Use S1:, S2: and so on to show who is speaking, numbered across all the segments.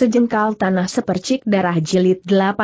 S1: Sejengkal tanah sepercik darah jilid 18.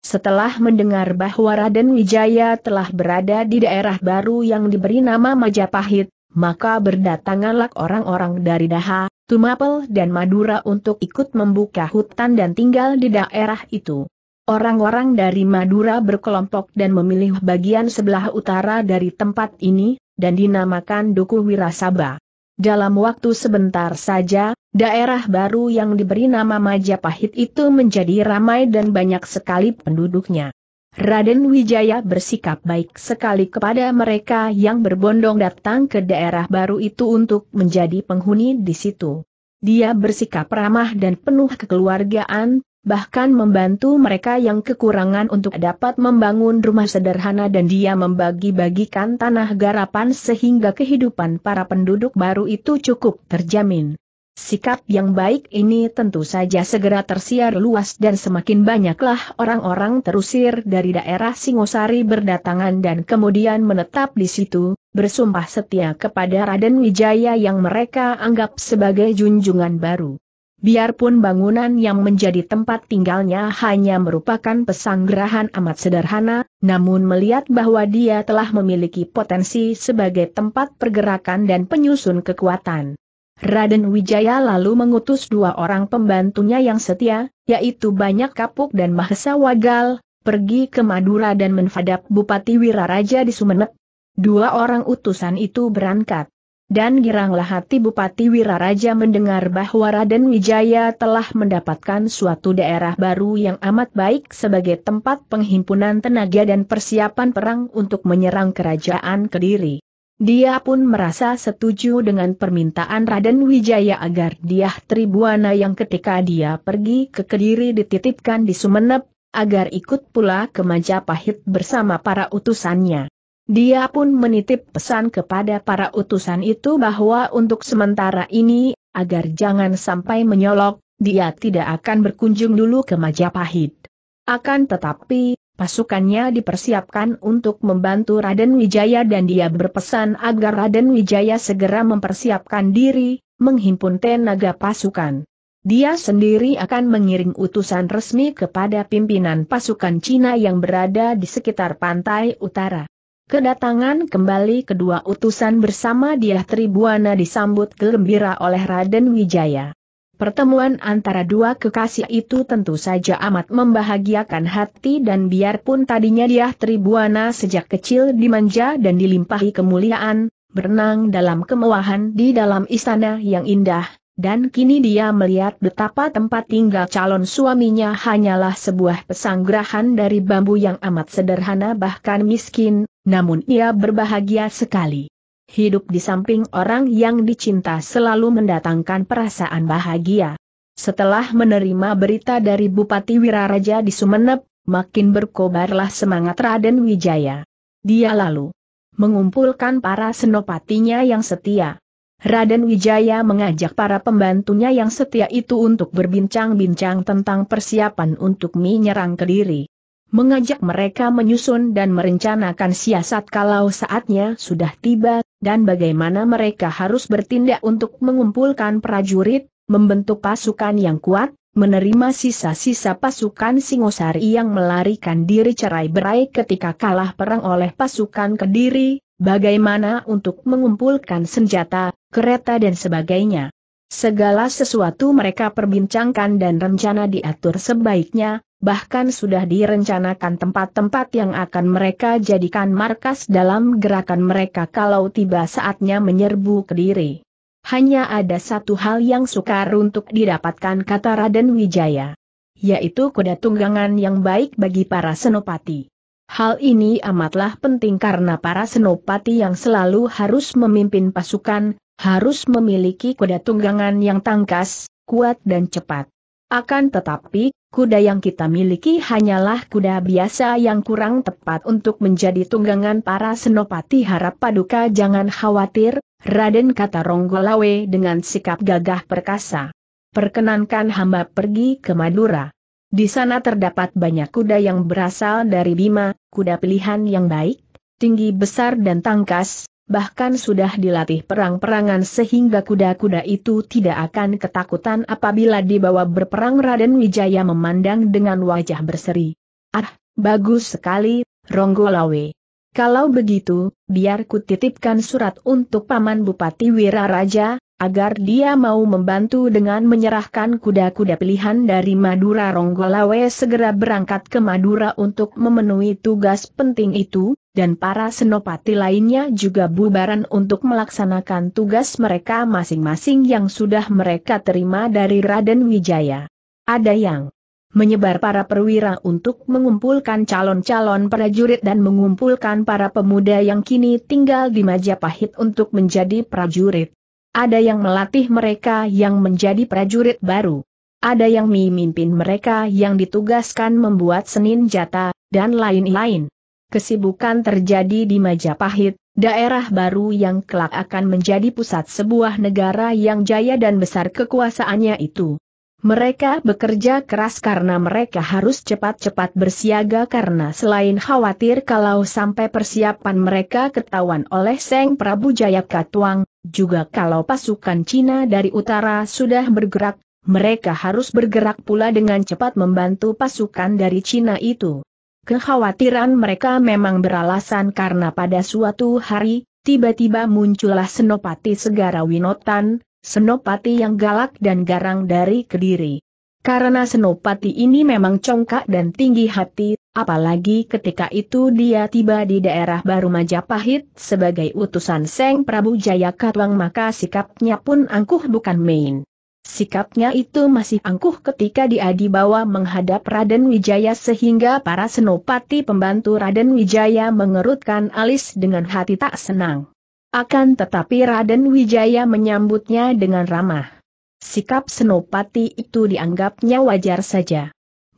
S1: Setelah mendengar bahwa Raden Wijaya telah berada di daerah baru yang diberi nama Majapahit, maka berdatanganlah orang-orang dari Daha, Tumapel dan Madura untuk ikut membuka hutan dan tinggal di daerah itu. Orang-orang dari Madura berkelompok dan memilih bagian sebelah utara dari tempat ini, dan dinamakan Duku Wirasaba. Dalam waktu sebentar saja, daerah baru yang diberi nama Majapahit itu menjadi ramai dan banyak sekali penduduknya. Raden Wijaya bersikap baik sekali kepada mereka yang berbondong datang ke daerah baru itu untuk menjadi penghuni di situ. Dia bersikap ramah dan penuh kekeluargaan, bahkan membantu mereka yang kekurangan untuk dapat membangun rumah sederhana dan dia membagi-bagikan tanah garapan sehingga kehidupan para penduduk baru itu cukup terjamin. Sikap yang baik ini tentu saja segera tersiar luas dan semakin banyaklah orang-orang terusir dari daerah Singosari berdatangan dan kemudian menetap di situ, bersumpah setia kepada Raden Wijaya yang mereka anggap sebagai junjungan baru. Biarpun bangunan yang menjadi tempat tinggalnya hanya merupakan pesanggerahan amat sederhana, namun melihat bahwa dia telah memiliki potensi sebagai tempat pergerakan dan penyusun kekuatan. Raden Wijaya lalu mengutus dua orang pembantunya yang setia, yaitu Banyak Kapuk dan Mahesa Wagal, pergi ke Madura dan menfadap Bupati Wiraraja di Sumeneb. Dua orang utusan itu berangkat. Dan giranglah hati Bupati Wiraraja mendengar bahwa Raden Wijaya telah mendapatkan suatu daerah baru yang amat baik sebagai tempat penghimpunan tenaga dan persiapan perang untuk menyerang kerajaan Kediri. Dia pun merasa setuju dengan permintaan Raden Wijaya agar dia Tribuana yang ketika dia pergi ke Kediri dititipkan di Sumeneb, agar ikut pula ke Majapahit bersama para utusannya. Dia pun menitip pesan kepada para utusan itu bahwa untuk sementara ini, agar jangan sampai menyolok, dia tidak akan berkunjung dulu ke Majapahit. Akan tetapi, pasukannya dipersiapkan untuk membantu Raden Wijaya dan dia berpesan agar Raden Wijaya segera mempersiapkan diri, menghimpun tenaga pasukan. Dia sendiri akan mengiring utusan resmi kepada pimpinan pasukan Cina yang berada di sekitar pantai utara. Kedatangan kembali kedua utusan bersama dia Tribuana disambut gembira oleh Raden Wijaya. Pertemuan antara dua kekasih itu tentu saja amat membahagiakan hati dan biarpun tadinya dia Tribuana sejak kecil dimanja dan dilimpahi kemuliaan, berenang dalam kemewahan di dalam istana yang indah, dan kini dia melihat betapa tempat tinggal calon suaminya hanyalah sebuah pesanggrahan dari bambu yang amat sederhana bahkan miskin, namun ia berbahagia sekali. Hidup di samping orang yang dicinta selalu mendatangkan perasaan bahagia. Setelah menerima berita dari Bupati Wiraraja di Sumeneb, makin berkobarlah semangat Raden Wijaya. Dia lalu mengumpulkan para senopatinya yang setia. Raden Wijaya mengajak para pembantunya yang setia itu untuk berbincang-bincang tentang persiapan untuk menyerang Kediri mengajak mereka menyusun dan merencanakan siasat kalau saatnya sudah tiba, dan bagaimana mereka harus bertindak untuk mengumpulkan prajurit, membentuk pasukan yang kuat, menerima sisa-sisa pasukan Singosari yang melarikan diri cerai berai ketika kalah perang oleh pasukan Kediri, bagaimana untuk mengumpulkan senjata, kereta dan sebagainya. Segala sesuatu mereka perbincangkan dan rencana diatur sebaiknya, bahkan sudah direncanakan tempat-tempat yang akan mereka jadikan markas dalam gerakan mereka kalau tiba saatnya menyerbu Kediri. Hanya ada satu hal yang sukar untuk didapatkan kata Raden Wijaya. Yaitu kuda tunggangan yang baik bagi para senopati. Hal ini amatlah penting karena para senopati yang selalu harus memimpin pasukan, harus memiliki kuda tunggangan yang tangkas, kuat dan cepat. Akan tetapi, kuda yang kita miliki hanyalah kuda biasa yang kurang tepat untuk menjadi tunggangan para senopati harap paduka jangan khawatir, Raden kata Ronggolawe dengan sikap gagah perkasa. Perkenankan hamba pergi ke Madura. Di sana terdapat banyak kuda yang berasal dari Bima, kuda pilihan yang baik, tinggi besar dan tangkas, bahkan sudah dilatih perang-perangan sehingga kuda-kuda itu tidak akan ketakutan apabila dibawa berperang Raden Wijaya memandang dengan wajah berseri. Ah, bagus sekali, Ronggolawe. Kalau begitu, biar ku titipkan surat untuk Paman Bupati Wiraraja, agar dia mau membantu dengan menyerahkan kuda-kuda pilihan dari Madura Ronggolawe segera berangkat ke Madura untuk memenuhi tugas penting itu, dan para senopati lainnya juga bubaran untuk melaksanakan tugas mereka masing-masing yang sudah mereka terima dari Raden Wijaya. Ada yang menyebar para perwira untuk mengumpulkan calon-calon prajurit dan mengumpulkan para pemuda yang kini tinggal di Majapahit untuk menjadi prajurit. Ada yang melatih mereka yang menjadi prajurit baru. Ada yang memimpin mereka yang ditugaskan membuat senin jata, dan lain-lain kesibukan terjadi di Majapahit, daerah baru yang kelak akan menjadi pusat sebuah negara yang jaya dan besar kekuasaannya itu. Mereka bekerja keras karena mereka harus cepat-cepat bersiaga karena selain khawatir kalau sampai persiapan mereka ketahuan oleh Seng Prabu Jayakatwang, juga kalau pasukan Cina dari utara sudah bergerak, mereka harus bergerak pula dengan cepat membantu pasukan dari Cina itu kekhawatiran mereka memang beralasan karena pada suatu hari, tiba-tiba muncullah Senopati Segara Winotan, Senopati yang galak dan garang dari Kediri. Karena Senopati ini memang congkak dan tinggi hati, apalagi ketika itu dia tiba di daerah baru Majapahit sebagai utusan Seng Prabu Jayakatwang maka sikapnya pun angkuh bukan main. Sikapnya itu masih angkuh ketika dia dibawa menghadap Raden Wijaya sehingga para senopati pembantu Raden Wijaya mengerutkan alis dengan hati tak senang. Akan tetapi Raden Wijaya menyambutnya dengan ramah. Sikap senopati itu dianggapnya wajar saja.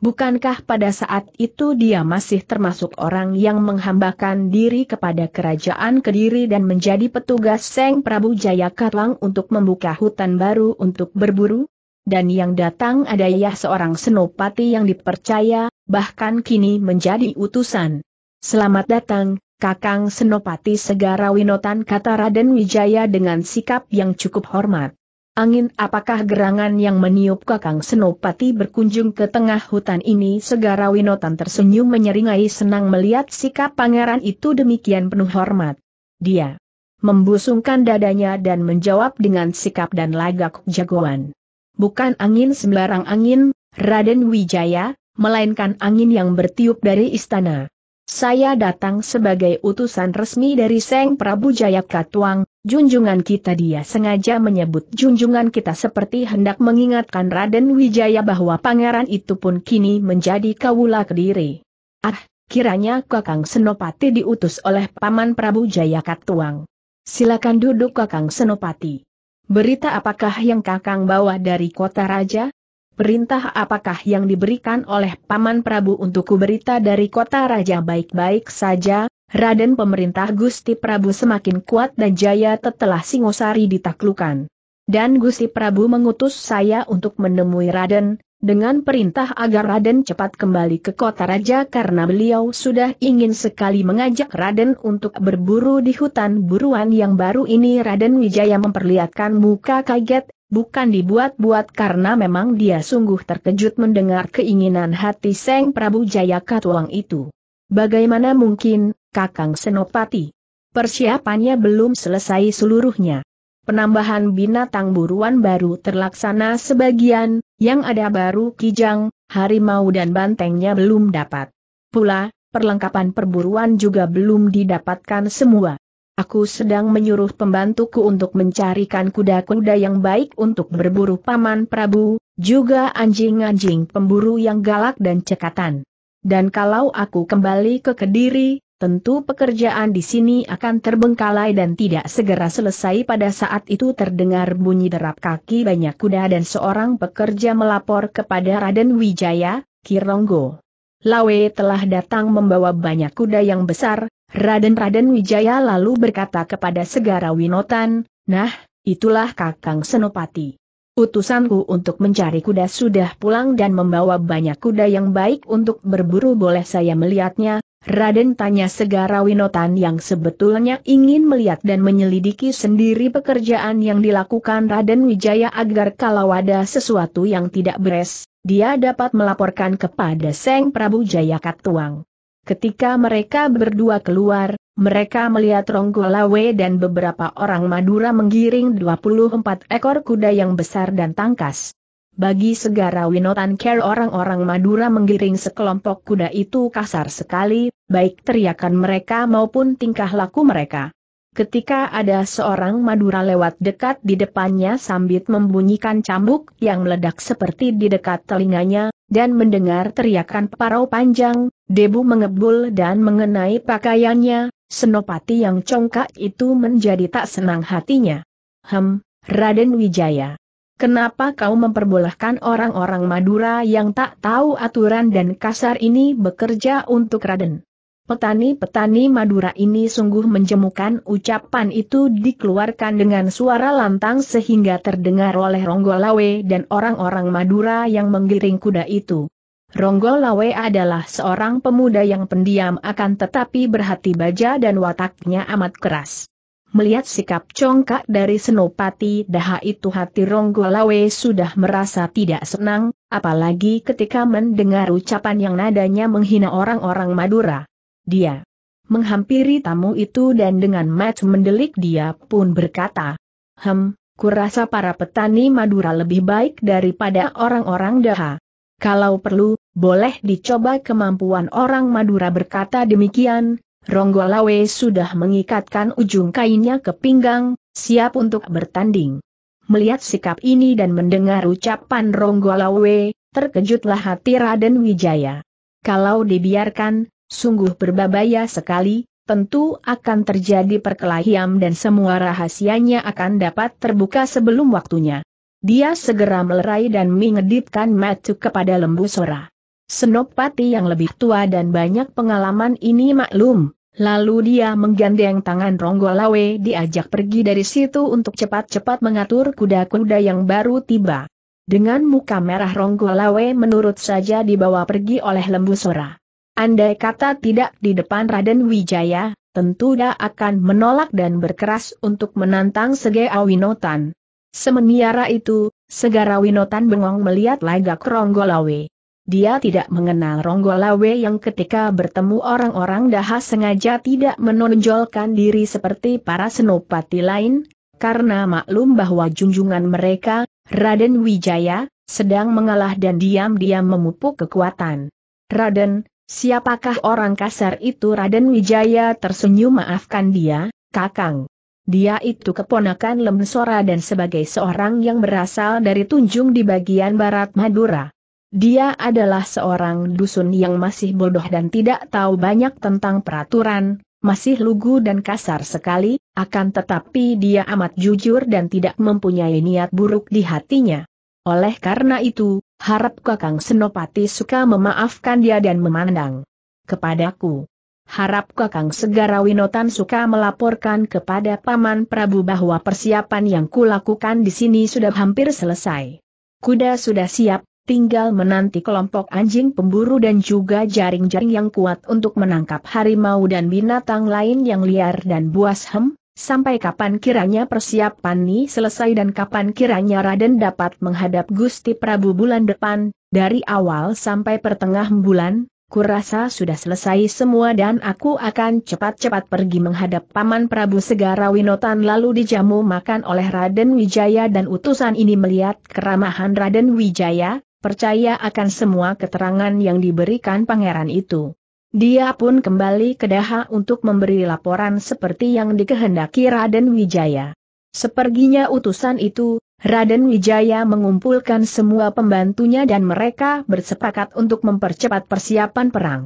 S1: Bukankah pada saat itu dia masih termasuk orang yang menghambakan diri kepada kerajaan Kediri dan menjadi petugas Seng Prabu Katlang untuk membuka hutan baru untuk berburu? Dan yang datang ada adayah seorang senopati yang dipercaya, bahkan kini menjadi utusan. Selamat datang, Kakang Senopati Segara Winotan kata Raden Wijaya dengan sikap yang cukup hormat. Angin apakah gerangan yang meniup kakang Senopati berkunjung ke tengah hutan ini segara Winotan tersenyum menyeringai senang melihat sikap pangeran itu demikian penuh hormat. Dia membusungkan dadanya dan menjawab dengan sikap dan lagak jagoan. Bukan angin sembarang angin, Raden Wijaya, melainkan angin yang bertiup dari istana. Saya datang sebagai utusan resmi dari Seng Prabu Jayakatwang, Junjungan kita dia sengaja menyebut junjungan kita seperti hendak mengingatkan Raden Wijaya bahwa pangeran itu pun kini menjadi kawula kediri. Ah, kiranya Kakang Senopati diutus oleh Paman Prabu Jayakatwang. Silakan duduk Kakang Senopati. Berita apakah yang Kakang bawa dari kota raja? Perintah apakah yang diberikan oleh Paman Prabu untukku berita dari kota raja baik-baik saja, Raden pemerintah Gusti Prabu semakin kuat dan jaya Setelah Singosari ditaklukan. Dan Gusti Prabu mengutus saya untuk menemui Raden, dengan perintah agar Raden cepat kembali ke kota raja karena beliau sudah ingin sekali mengajak Raden untuk berburu di hutan buruan yang baru ini Raden Wijaya memperlihatkan muka kaget, bukan dibuat-buat karena memang dia sungguh terkejut mendengar keinginan hati Seng Prabu Jayakatwang itu. Bagaimana mungkin, Kakang Senopati? Persiapannya belum selesai seluruhnya. Penambahan binatang buruan baru terlaksana sebagian, yang ada baru kijang, harimau dan bantengnya belum dapat. Pula, perlengkapan perburuan juga belum didapatkan semua. Aku sedang menyuruh pembantuku untuk mencarikan kuda-kuda yang baik untuk berburu paman Prabu, juga anjing-anjing pemburu yang galak dan cekatan. Dan kalau aku kembali ke Kediri, tentu pekerjaan di sini akan terbengkalai dan tidak segera selesai pada saat itu terdengar bunyi derap kaki banyak kuda dan seorang pekerja melapor kepada Raden Wijaya, Kironggo. Lawe telah datang membawa banyak kuda yang besar, Raden-Raden Wijaya lalu berkata kepada Segara Winotan, Nah, itulah Kakang Senopati. Utusanku untuk mencari kuda sudah pulang dan membawa banyak kuda yang baik untuk berburu boleh saya melihatnya, Raden tanya Segara Winotan yang sebetulnya ingin melihat dan menyelidiki sendiri pekerjaan yang dilakukan Raden Wijaya agar kalau ada sesuatu yang tidak beres, dia dapat melaporkan kepada Seng Prabu Jayakat Jayakatwang. Ketika mereka berdua keluar, mereka melihat Ronggolawe dan beberapa orang Madura menggiring 24 ekor kuda yang besar dan tangkas. Bagi Segara Winotan Care orang-orang Madura menggiring sekelompok kuda itu kasar sekali, baik teriakan mereka maupun tingkah laku mereka. Ketika ada seorang Madura lewat dekat di depannya sambil membunyikan cambuk yang meledak seperti di dekat telinganya, dan mendengar teriakan parau panjang, debu mengebul dan mengenai pakaiannya, senopati yang congkak itu menjadi tak senang hatinya. Hem, Raden Wijaya. Kenapa kau memperbolehkan orang-orang Madura yang tak tahu aturan dan kasar ini bekerja untuk Raden? Petani-petani Madura ini sungguh menjemukan ucapan itu dikeluarkan dengan suara lantang sehingga terdengar oleh Ronggolawe dan orang-orang Madura yang menggiring kuda itu. Ronggolawe adalah seorang pemuda yang pendiam akan tetapi berhati baja dan wataknya amat keras. Melihat sikap congkak dari Senopati Daha itu hati Ronggolawe sudah merasa tidak senang, apalagi ketika mendengar ucapan yang nadanya menghina orang-orang Madura. Dia menghampiri tamu itu dan dengan match mendelik dia pun berkata, Hem, kurasa para petani Madura lebih baik daripada orang-orang Daha. Kalau perlu, boleh dicoba kemampuan orang Madura berkata demikian, Ronggolawe sudah mengikatkan ujung kainnya ke pinggang, siap untuk bertanding. Melihat sikap ini dan mendengar ucapan Ronggolawe, terkejutlah hati Raden Wijaya. Kalau dibiarkan, sungguh berbahaya sekali, tentu akan terjadi perkelahian dan semua rahasianya akan dapat terbuka sebelum waktunya. Dia segera melerai dan mengedipkan mata kepada lembu Sora. Senopati yang lebih tua dan banyak pengalaman ini maklum, Lalu dia menggandeng tangan Ronggolawe diajak pergi dari situ untuk cepat-cepat mengatur kuda-kuda yang baru tiba. Dengan muka merah Ronggolawe menurut saja dibawa pergi oleh lembu Sora. Andai kata tidak di depan Raden Wijaya, tentu dia akan menolak dan berkeras untuk menantang Segera Winotan. Semeniara itu, Segara Winotan bengong melihat lagak Ronggolawe. Dia tidak mengenal Ronggolawe yang ketika bertemu orang-orang dahas sengaja tidak menonjolkan diri seperti para senopati lain, karena maklum bahwa junjungan mereka, Raden Wijaya, sedang mengalah dan diam-diam memupuk kekuatan. Raden, Siapakah orang kasar itu Raden Wijaya tersenyum maafkan dia, Kakang. Dia itu keponakan Lemsora dan sebagai seorang yang berasal dari Tunjung di bagian barat Madura. Dia adalah seorang dusun yang masih bodoh dan tidak tahu banyak tentang peraturan, masih lugu dan kasar sekali, akan tetapi dia amat jujur dan tidak mempunyai niat buruk di hatinya. Oleh karena itu, harap Kakang Senopati suka memaafkan dia dan memandang kepadaku. Harap Kakang Segara Winotan suka melaporkan kepada Paman Prabu bahwa persiapan yang kulakukan di sini sudah hampir selesai. Kuda sudah siap, tinggal menanti kelompok anjing pemburu dan juga jaring-jaring yang kuat untuk menangkap harimau dan binatang lain yang liar dan buas hem, Sampai kapan kiranya persiapan ini selesai dan kapan kiranya Raden dapat menghadap Gusti Prabu bulan depan, dari awal sampai pertengahan bulan, kurasa sudah selesai semua dan aku akan cepat-cepat pergi menghadap Paman Prabu Segara Winotan lalu dijamu makan oleh Raden Wijaya dan utusan ini melihat keramahan Raden Wijaya, percaya akan semua keterangan yang diberikan pangeran itu. Dia pun kembali ke Daha untuk memberi laporan seperti yang dikehendaki Raden Wijaya. Seperginya utusan itu, Raden Wijaya mengumpulkan semua pembantunya dan mereka bersepakat untuk mempercepat persiapan perang.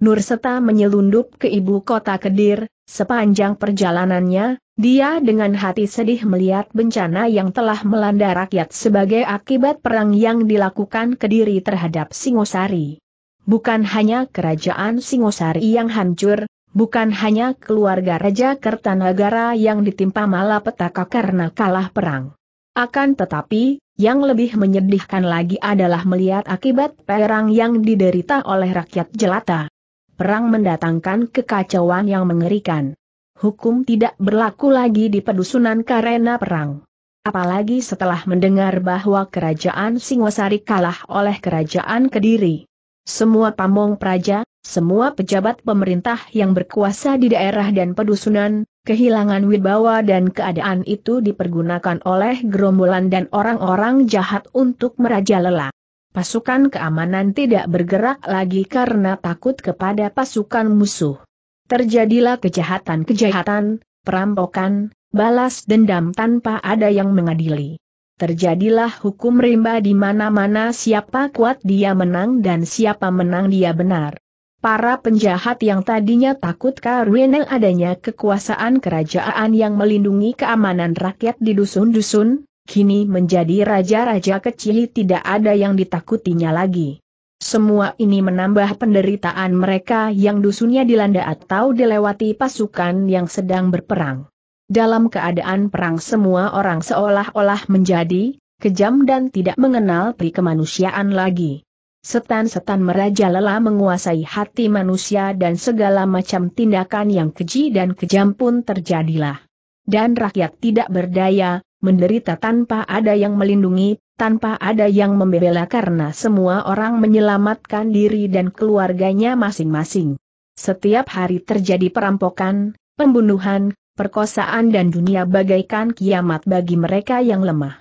S1: Nurseta menyelundup ke ibu kota Kedir, sepanjang perjalanannya, dia dengan hati sedih melihat bencana yang telah melanda rakyat sebagai akibat perang yang dilakukan Kediri terhadap Singosari bukan hanya kerajaan Singosari yang hancur, bukan hanya keluarga Raja Kertanagara yang ditimpa malapetaka karena kalah perang. Akan tetapi, yang lebih menyedihkan lagi adalah melihat akibat perang yang diderita oleh rakyat jelata. Perang mendatangkan kekacauan yang mengerikan. Hukum tidak berlaku lagi di pedusunan karena perang. Apalagi setelah mendengar bahwa kerajaan Singosari kalah oleh kerajaan Kediri semua pamong praja, semua pejabat pemerintah yang berkuasa di daerah dan pedusunan, kehilangan wibawa dan keadaan itu dipergunakan oleh gerombolan dan orang-orang jahat untuk merajalela. Pasukan keamanan tidak bergerak lagi karena takut kepada pasukan musuh. Terjadilah kejahatan-kejahatan, perampokan, balas dendam tanpa ada yang mengadili terjadilah hukum rimba di mana-mana siapa kuat dia menang dan siapa menang dia benar. Para penjahat yang tadinya takut karena adanya kekuasaan kerajaan yang melindungi keamanan rakyat di dusun-dusun, kini menjadi raja-raja kecil tidak ada yang ditakutinya lagi. Semua ini menambah penderitaan mereka yang dusunnya dilanda atau dilewati pasukan yang sedang berperang. Dalam keadaan perang semua orang seolah-olah menjadi kejam dan tidak mengenal pri kemanusiaan lagi. Setan-setan merajalela menguasai hati manusia dan segala macam tindakan yang keji dan kejam pun terjadilah. Dan rakyat tidak berdaya, menderita tanpa ada yang melindungi, tanpa ada yang membela karena semua orang menyelamatkan diri dan keluarganya masing-masing. Setiap hari terjadi perampokan, pembunuhan, perkosaan dan dunia bagaikan kiamat bagi mereka yang lemah.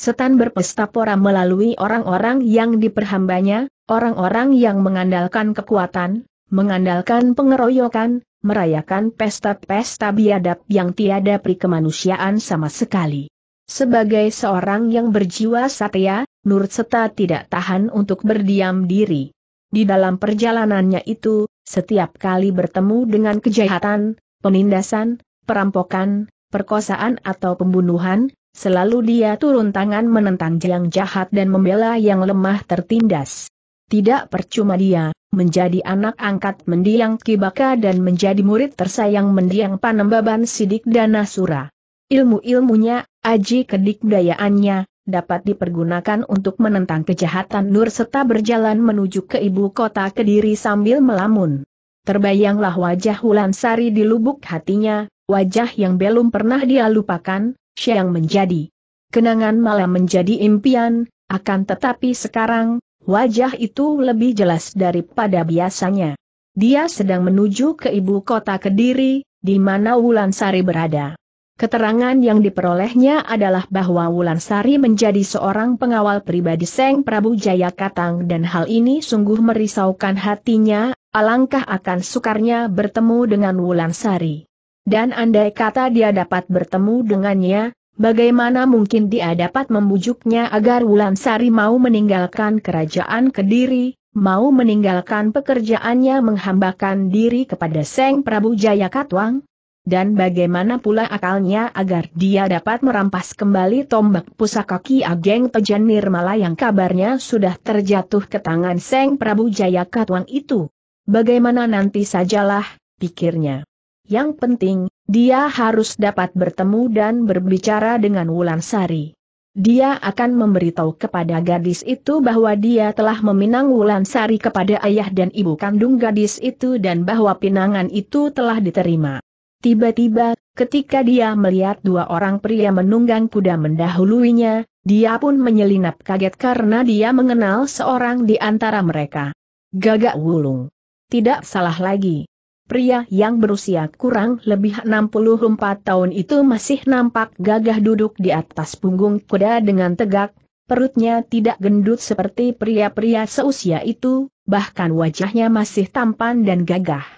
S1: Setan berpesta pora melalui orang-orang yang diperhambanya, orang-orang yang mengandalkan kekuatan, mengandalkan pengeroyokan, merayakan pesta-pesta biadab yang tiada pri kemanusiaan sama sekali. Sebagai seorang yang berjiwa satya, Nur Seta tidak tahan untuk berdiam diri. Di dalam perjalanannya itu, setiap kali bertemu dengan kejahatan, penindasan, perampokan, perkosaan atau pembunuhan, selalu dia turun tangan menentang yang jahat dan membela yang lemah tertindas. Tidak percuma dia, menjadi anak angkat mendiang Kibaka dan menjadi murid tersayang mendiang Panembaban Sidik dan Danasura. Ilmu-ilmunya, aji kedikdayaannya, dapat dipergunakan untuk menentang kejahatan Nur serta berjalan menuju ke ibu kota Kediri sambil melamun. Terbayanglah wajah Hulansari di lubuk hatinya, Wajah yang belum pernah dia lupakan, Siang menjadi. Kenangan malah menjadi impian, akan tetapi sekarang, wajah itu lebih jelas daripada biasanya. Dia sedang menuju ke ibu kota Kediri, di mana Wulansari berada. Keterangan yang diperolehnya adalah bahwa Wulansari menjadi seorang pengawal pribadi Seng Prabu Jayakatang dan hal ini sungguh merisaukan hatinya, alangkah akan sukarnya bertemu dengan Wulansari. Dan andai kata dia dapat bertemu dengannya, bagaimana mungkin dia dapat membujuknya agar Wulan Sari mau meninggalkan kerajaan Kediri, mau meninggalkan pekerjaannya menghambakan diri kepada Seng Prabu Jayakatwang? Dan bagaimana pula akalnya agar dia dapat merampas kembali tombak pusaka Ki Ageng Tejan Nirmala yang kabarnya sudah terjatuh ke tangan Seng Prabu Jayakatwang itu? Bagaimana nanti sajalah, pikirnya. Yang penting, dia harus dapat bertemu dan berbicara dengan Wulan Sari. Dia akan memberitahu kepada gadis itu bahwa dia telah meminang Wulan Sari kepada ayah dan ibu kandung gadis itu dan bahwa pinangan itu telah diterima. Tiba-tiba, ketika dia melihat dua orang pria menunggang kuda mendahuluinya, dia pun menyelinap kaget karena dia mengenal seorang di antara mereka. Gagak Wulung. Tidak salah lagi pria yang berusia kurang lebih 64 tahun itu masih nampak gagah duduk di atas punggung kuda dengan tegak, perutnya tidak gendut seperti pria-pria seusia itu, bahkan wajahnya masih tampan dan gagah.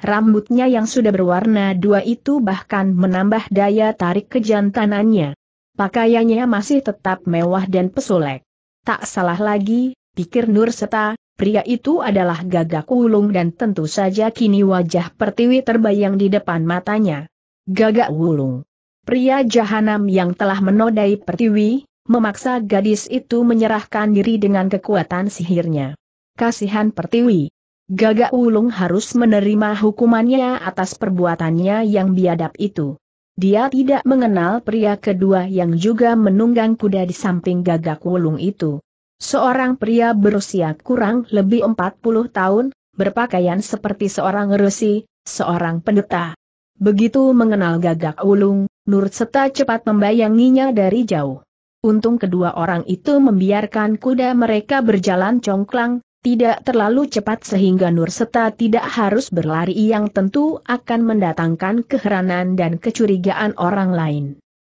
S1: Rambutnya yang sudah berwarna dua itu bahkan menambah daya tarik kejantanannya. Pakaiannya masih tetap mewah dan pesolek. Tak salah lagi, pikir Nur Seta, Pria itu adalah gagak wulung dan tentu saja kini wajah pertiwi terbayang di depan matanya. Gagak wulung. Pria jahanam yang telah menodai pertiwi, memaksa gadis itu menyerahkan diri dengan kekuatan sihirnya. Kasihan pertiwi. Gagak wulung harus menerima hukumannya atas perbuatannya yang biadab itu. Dia tidak mengenal pria kedua yang juga menunggang kuda di samping gagak wulung itu. Seorang pria berusia kurang lebih 40 tahun, berpakaian seperti seorang resi, seorang pendeta. Begitu mengenal gagak ulung, Nur Seta cepat membayanginya dari jauh. Untung kedua orang itu membiarkan kuda mereka berjalan congklang, tidak terlalu cepat sehingga Nur Seta tidak harus berlari yang tentu akan mendatangkan keheranan dan kecurigaan orang lain.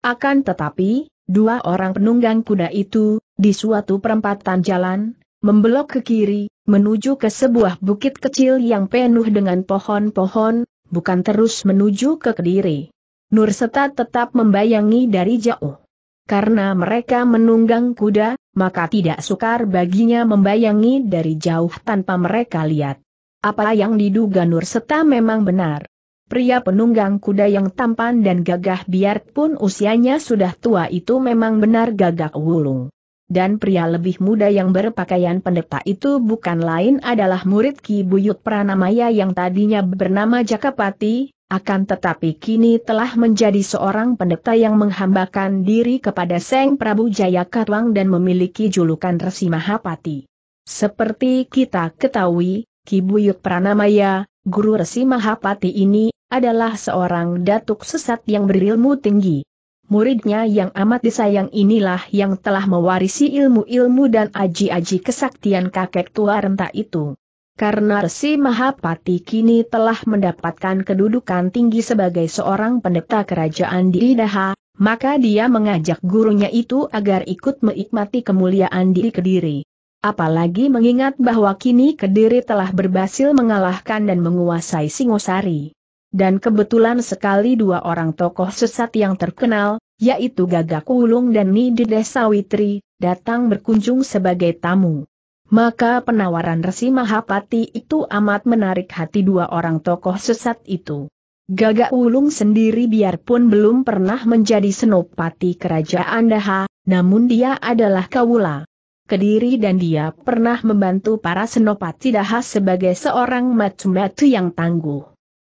S1: Akan tetapi, dua orang penunggang kuda itu, di suatu perempatan jalan, membelok ke kiri, menuju ke sebuah bukit kecil yang penuh dengan pohon-pohon, bukan terus menuju ke Kediri. Nurseta tetap membayangi dari jauh. Karena mereka menunggang kuda, maka tidak sukar baginya membayangi dari jauh tanpa mereka lihat. Apa yang diduga Nurseta memang benar. Pria penunggang kuda yang tampan dan gagah biarpun usianya sudah tua itu memang benar gagak wulung dan pria lebih muda yang berpakaian pendeta itu bukan lain adalah murid Ki Buyut Pranamaya yang tadinya bernama Jakapati, akan tetapi kini telah menjadi seorang pendeta yang menghambakan diri kepada Seng Prabu Jayakatwang dan memiliki julukan Resi Mahapati. Seperti kita ketahui, Ki Buyut Pranamaya, guru Resi Mahapati ini, adalah seorang datuk sesat yang berilmu tinggi. Muridnya yang amat disayang inilah yang telah mewarisi ilmu-ilmu dan aji-aji kesaktian kakek tua renta itu. Karena Resi Mahapati kini telah mendapatkan kedudukan tinggi sebagai seorang pendeta kerajaan di Idaha, maka dia mengajak gurunya itu agar ikut menikmati kemuliaan diri Kediri. Apalagi mengingat bahwa kini Kediri telah berhasil mengalahkan dan menguasai Singosari dan kebetulan sekali dua orang tokoh sesat yang terkenal, yaitu Gagak Wulung dan Nidide Sawitri, datang berkunjung sebagai tamu. Maka penawaran Resi Mahapati itu amat menarik hati dua orang tokoh sesat itu. Gagak Wulung sendiri biarpun belum pernah menjadi senopati kerajaan Daha, namun dia adalah kawula. Kediri dan dia pernah membantu para senopati Daha sebagai seorang matu-matu yang tangguh.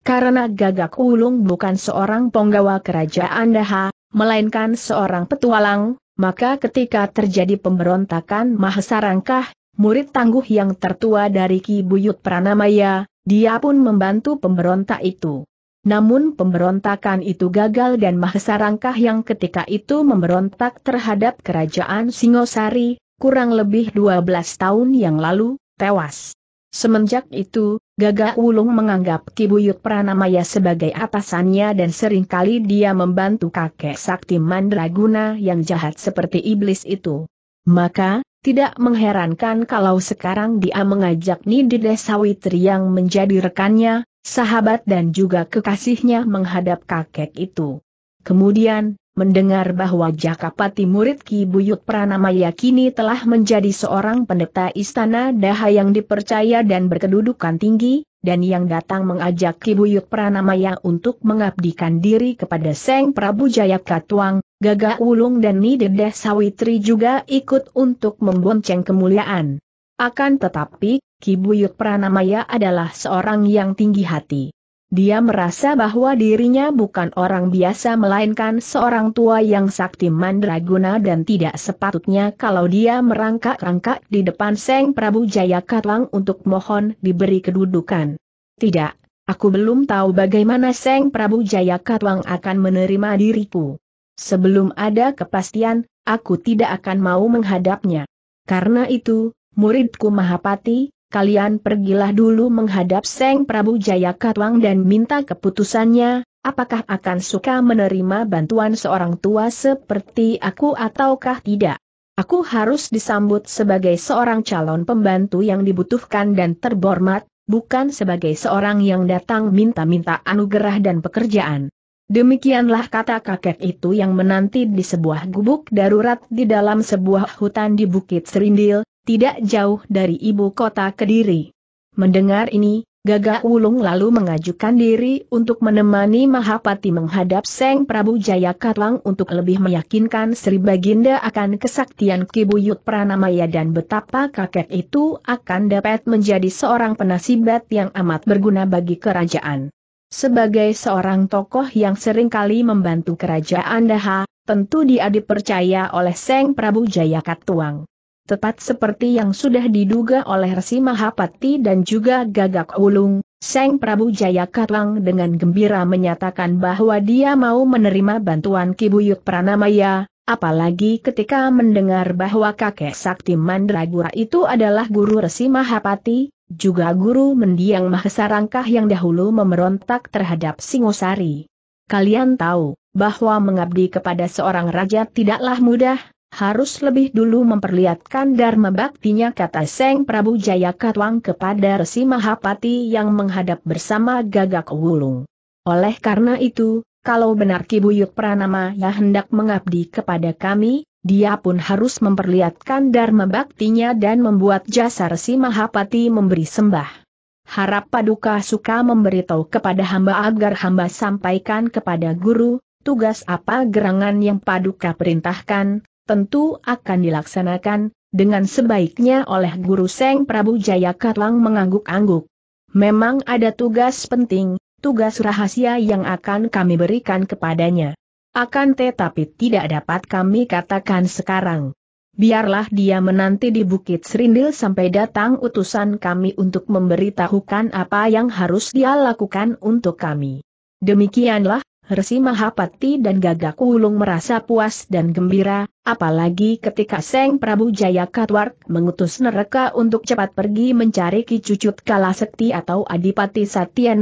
S1: Karena Gagak Ulung bukan seorang penggawa kerajaan Daha, melainkan seorang petualang, maka ketika terjadi pemberontakan Mahasarangkah, murid tangguh yang tertua dari Ki Buyut Pranamaya, dia pun membantu pemberontak itu. Namun pemberontakan itu gagal dan Mahasarangkah yang ketika itu memberontak terhadap kerajaan Singosari, kurang lebih 12 tahun yang lalu, tewas. Semenjak itu, Gagak Wulung menganggap Kibuyut Pranamaya sebagai atasannya dan seringkali dia membantu kakek sakti Mandraguna yang jahat seperti iblis itu. Maka, tidak mengherankan kalau sekarang dia mengajak Nidide Sawitri yang menjadi rekannya, sahabat dan juga kekasihnya menghadap kakek itu. Kemudian, Mendengar bahwa Jakapati murid Ki Buyut Pranamaya kini telah menjadi seorang pendeta istana daha yang dipercaya dan berkedudukan tinggi, dan yang datang mengajak Ki Buyut Pranamaya untuk mengabdikan diri kepada Seng Prabu Jayakatwang, Gagak Wulung dan Nidedeh Sawitri juga ikut untuk membonceng kemuliaan. Akan tetapi, Ki Buyut Pranamaya adalah seorang yang tinggi hati. Dia merasa bahwa dirinya bukan orang biasa melainkan seorang tua yang sakti mandraguna dan tidak sepatutnya kalau dia merangkak-rangkak di depan Seng Prabu Jayakatwang untuk mohon diberi kedudukan. Tidak, aku belum tahu bagaimana Seng Prabu Jayakatwang akan menerima diriku. Sebelum ada kepastian, aku tidak akan mau menghadapnya. Karena itu, muridku Mahapati, kalian pergilah dulu menghadap Seng Prabu Jaya dan minta keputusannya, apakah akan suka menerima bantuan seorang tua seperti aku ataukah tidak. Aku harus disambut sebagai seorang calon pembantu yang dibutuhkan dan terhormat, bukan sebagai seorang yang datang minta-minta anugerah dan pekerjaan. Demikianlah kata kakek itu yang menanti di sebuah gubuk darurat di dalam sebuah hutan di Bukit Serindil, tidak jauh dari ibu kota Kediri. Mendengar ini, Gagak Wulung lalu mengajukan diri untuk menemani Mahapati menghadap Seng Prabu Jayakatwang untuk lebih meyakinkan Sri Baginda akan kesaktian Kibuyut Pranamaya dan betapa kakek itu akan dapat menjadi seorang penasibat yang amat berguna bagi kerajaan. Sebagai seorang tokoh yang seringkali membantu kerajaan Daha, tentu dia dipercaya oleh Seng Prabu Jayakatwang. Tepat seperti yang sudah diduga oleh Resi Mahapati dan juga Gagak Wulung, Seng Prabu Jayakatwang dengan gembira menyatakan bahwa dia mau menerima bantuan Kibuyuk Pranamaya, apalagi ketika mendengar bahwa kakek sakti Mandragura itu adalah guru Resi Mahapati, juga guru mendiang Mahesarangkah yang dahulu memberontak terhadap Singosari. Kalian tahu, bahwa mengabdi kepada seorang raja tidaklah mudah, harus lebih dulu memperlihatkan Dharma Baktinya kata Seng Prabu Jayakatwang kepada Resi Mahapati yang menghadap bersama Gagak Wulung. Oleh karena itu, kalau benar Ki Pranama yang hendak mengabdi kepada kami, dia pun harus memperlihatkan Dharma Baktinya dan membuat jasa Resi Mahapati memberi sembah. Harap Paduka suka memberitahu kepada hamba agar hamba sampaikan kepada guru, tugas apa gerangan yang Paduka perintahkan, tentu akan dilaksanakan, dengan sebaiknya oleh Guru Seng Prabu Jaya Katlang mengangguk-angguk. Memang ada tugas penting, tugas rahasia yang akan kami berikan kepadanya. Akan tetapi tidak dapat kami katakan sekarang. Biarlah dia menanti di Bukit Serindil sampai datang utusan kami untuk memberitahukan apa yang harus dia lakukan untuk kami. Demikianlah, Resi Mahapati dan Gagak Wulung merasa puas dan gembira, apalagi ketika Seng Prabu Jaya Katwark mengutus neraka untuk cepat pergi mencari Ki Cucut Kalasekti atau Adipati Satya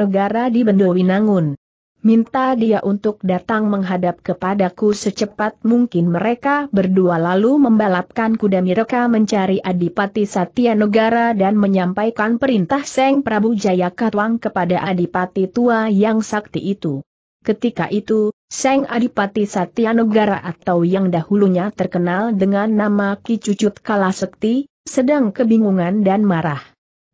S1: di Bendowinangun. Minta dia untuk datang menghadap kepadaku secepat mungkin mereka berdua lalu membalapkan kuda mereka mencari Adipati Satya dan menyampaikan perintah Seng Prabu Jaya Katwang kepada Adipati tua yang sakti itu. Ketika itu, Seng Adipati Satyanegara atau yang dahulunya terkenal dengan nama Ki Cucut Kalasekti, sedang kebingungan dan marah.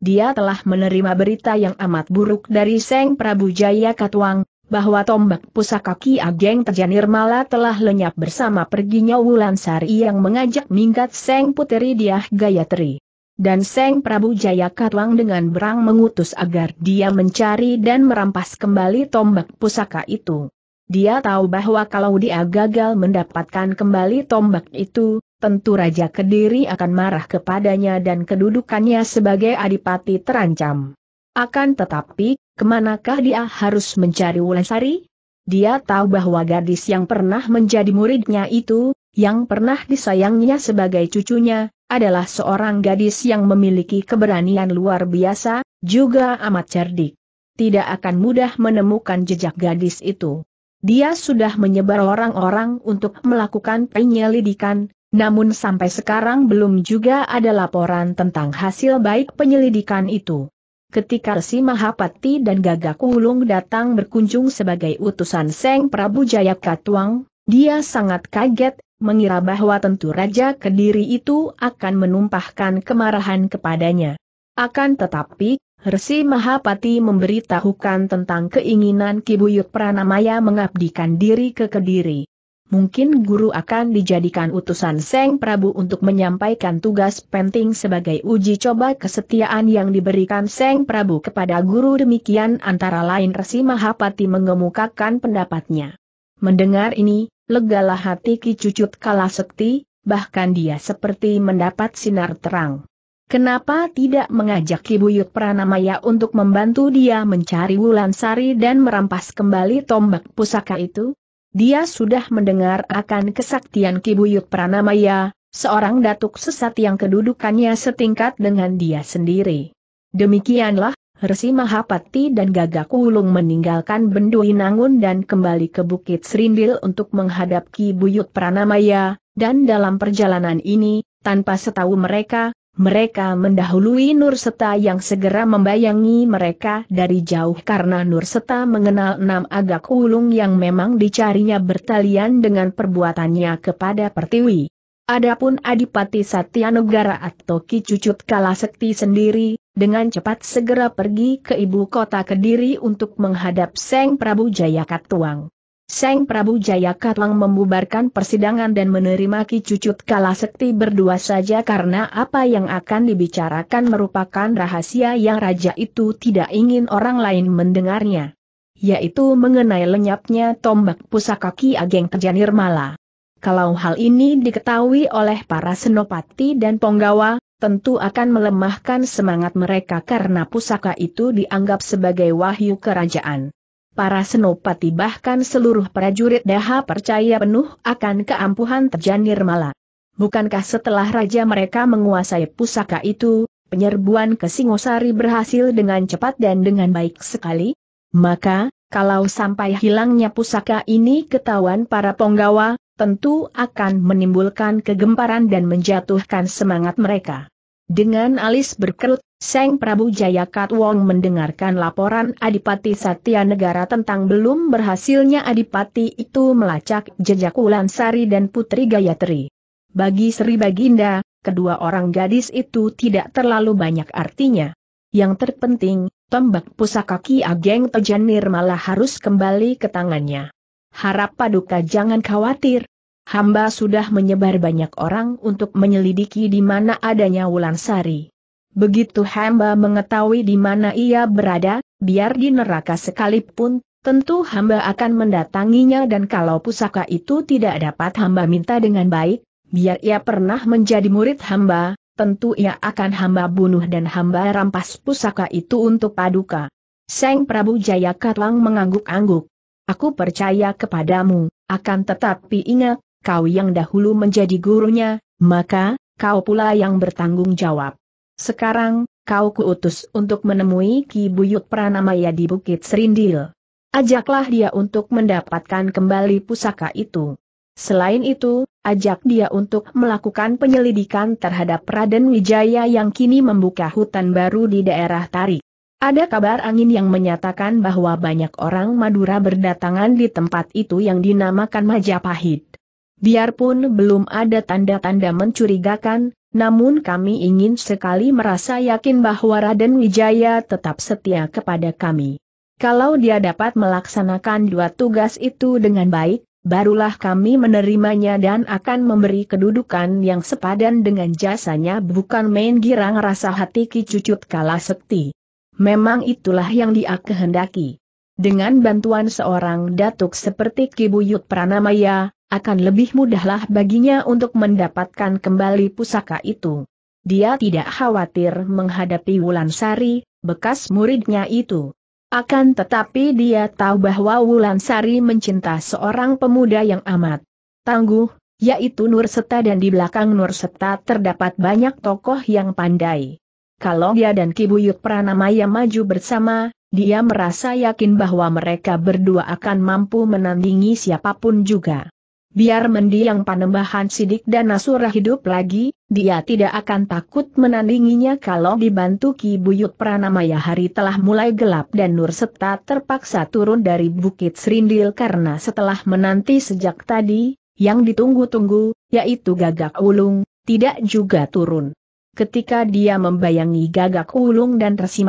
S1: Dia telah menerima berita yang amat buruk dari Seng Prabu Jaya Katwang, bahwa tombak pusaka Ki Ageng Terjanir Mala telah lenyap bersama perginya Wulan Sari yang mengajak minggat Seng Puteri Diah Gayatri dan Seng Prabu Jayakatwang dengan berang mengutus agar dia mencari dan merampas kembali tombak pusaka itu. Dia tahu bahwa kalau dia gagal mendapatkan kembali tombak itu, tentu Raja Kediri akan marah kepadanya dan kedudukannya sebagai adipati terancam. Akan tetapi, kemanakah dia harus mencari Wulansari? Dia tahu bahwa gadis yang pernah menjadi muridnya itu, yang pernah disayangnya sebagai cucunya, adalah seorang gadis yang memiliki keberanian luar biasa, juga amat cerdik. Tidak akan mudah menemukan jejak gadis itu. Dia sudah menyebar orang-orang untuk melakukan penyelidikan, namun sampai sekarang belum juga ada laporan tentang hasil baik penyelidikan itu. Ketika Resi Mahapati dan Gagak Wulung datang berkunjung sebagai utusan Seng Prabu Jayakatwang, dia sangat kaget mengira bahwa tentu Raja Kediri itu akan menumpahkan kemarahan kepadanya. Akan tetapi, Resi Mahapati memberitahukan tentang keinginan Kibuyut Pranamaya mengabdikan diri ke Kediri. Mungkin guru akan dijadikan utusan Seng Prabu untuk menyampaikan tugas penting sebagai uji coba kesetiaan yang diberikan Seng Prabu kepada guru demikian antara lain Resi Mahapati mengemukakan pendapatnya. Mendengar ini, legalah hati Ki Cucut kalah Kalasekti, bahkan dia seperti mendapat sinar terang. Kenapa tidak mengajak Ki Buyut Pranamaya untuk membantu dia mencari Wulan Sari dan merampas kembali tombak pusaka itu? Dia sudah mendengar akan kesaktian Ki Buyut Pranamaya, seorang datuk sesat yang kedudukannya setingkat dengan dia sendiri. Demikianlah, Resi Mahapati dan Gagak Wulung meninggalkan Bendu Nangun dan kembali ke Bukit Serindil untuk menghadap Ki Buyut Pranamaya, dan dalam perjalanan ini, tanpa setahu mereka, mereka mendahului Nurseta yang segera membayangi mereka dari jauh karena Nurseta mengenal enam agak ulung yang memang dicarinya bertalian dengan perbuatannya kepada Pertiwi. Adapun Adipati Satyanegara atau Ki Cucut Kalasekti sendiri, dengan cepat segera pergi ke ibu kota Kediri untuk menghadap Seng Prabu Jayakatwang. Seng Prabu Jayakatwang membubarkan persidangan dan menerima Ki Cucut Kalasekti berdua saja karena apa yang akan dibicarakan merupakan rahasia yang raja itu tidak ingin orang lain mendengarnya. Yaitu mengenai lenyapnya tombak pusaka Ki Ageng Tejanirmala. Kalau hal ini diketahui oleh para senopati dan penggawa, tentu akan melemahkan semangat mereka karena pusaka itu dianggap sebagai wahyu kerajaan. Para senopati bahkan seluruh prajurit daha percaya penuh akan keampuhan terjanir mala. Bukankah setelah raja mereka menguasai pusaka itu, penyerbuan ke Singosari berhasil dengan cepat dan dengan baik sekali? Maka, kalau sampai hilangnya pusaka ini ketahuan para penggawa, tentu akan menimbulkan kegemparan dan menjatuhkan semangat mereka. Dengan alis berkerut, Seng Prabu Jayakat Wong mendengarkan laporan Adipati Satya Negara tentang belum berhasilnya Adipati itu melacak jejak Ulan Sari dan Putri Gayatri. Bagi Sri Baginda, kedua orang gadis itu tidak terlalu banyak artinya. Yang terpenting, tombak pusaka Ki Ageng Tejanir malah harus kembali ke tangannya. Harap Paduka jangan khawatir. Hamba sudah menyebar banyak orang untuk menyelidiki di mana adanya Wulan Sari. Begitu hamba mengetahui di mana ia berada, biar di neraka sekalipun, tentu hamba akan mendatanginya dan kalau pusaka itu tidak dapat hamba minta dengan baik, biar ia pernah menjadi murid hamba, tentu ia akan hamba bunuh dan hamba rampas pusaka itu untuk Paduka. Seng Prabu Jayakatwang mengangguk-angguk. Aku percaya kepadamu, akan tetapi ingat, kau yang dahulu menjadi gurunya, maka, kau pula yang bertanggung jawab. Sekarang, kau kuutus untuk menemui Ki Buyut Pranamaya di Bukit Serindil. Ajaklah dia untuk mendapatkan kembali pusaka itu. Selain itu, ajak dia untuk melakukan penyelidikan terhadap Raden Wijaya yang kini membuka hutan baru di daerah Tari. Ada kabar angin yang menyatakan bahwa banyak orang Madura berdatangan di tempat itu yang dinamakan Majapahit. Biarpun belum ada tanda-tanda mencurigakan, namun kami ingin sekali merasa yakin bahwa Raden Wijaya tetap setia kepada kami. Kalau dia dapat melaksanakan dua tugas itu dengan baik, barulah kami menerimanya dan akan memberi kedudukan yang sepadan dengan jasanya bukan main girang rasa hati Ki Cucut Kala Sekti. Memang itulah yang dia kehendaki. Dengan bantuan seorang datuk seperti Kibuyut Pranamaya, akan lebih mudahlah baginya untuk mendapatkan kembali pusaka itu. Dia tidak khawatir menghadapi Wulansari, bekas muridnya itu. Akan tetapi dia tahu bahwa Wulansari mencinta seorang pemuda yang amat tangguh, yaitu Nurseta dan di belakang Nurseta terdapat banyak tokoh yang pandai kalau dia dan Kibuyut Pranamaya maju bersama, dia merasa yakin bahwa mereka berdua akan mampu menandingi siapapun juga. Biar mendiang panembahan sidik dan Nasura hidup lagi, dia tidak akan takut menandinginya kalau dibantu Ki Buyut Pranamaya hari telah mulai gelap dan Nur Serta terpaksa turun dari Bukit Serindil karena setelah menanti sejak tadi, yang ditunggu-tunggu, yaitu gagak ulung, tidak juga turun. Ketika dia membayangi gagak ulung dan resi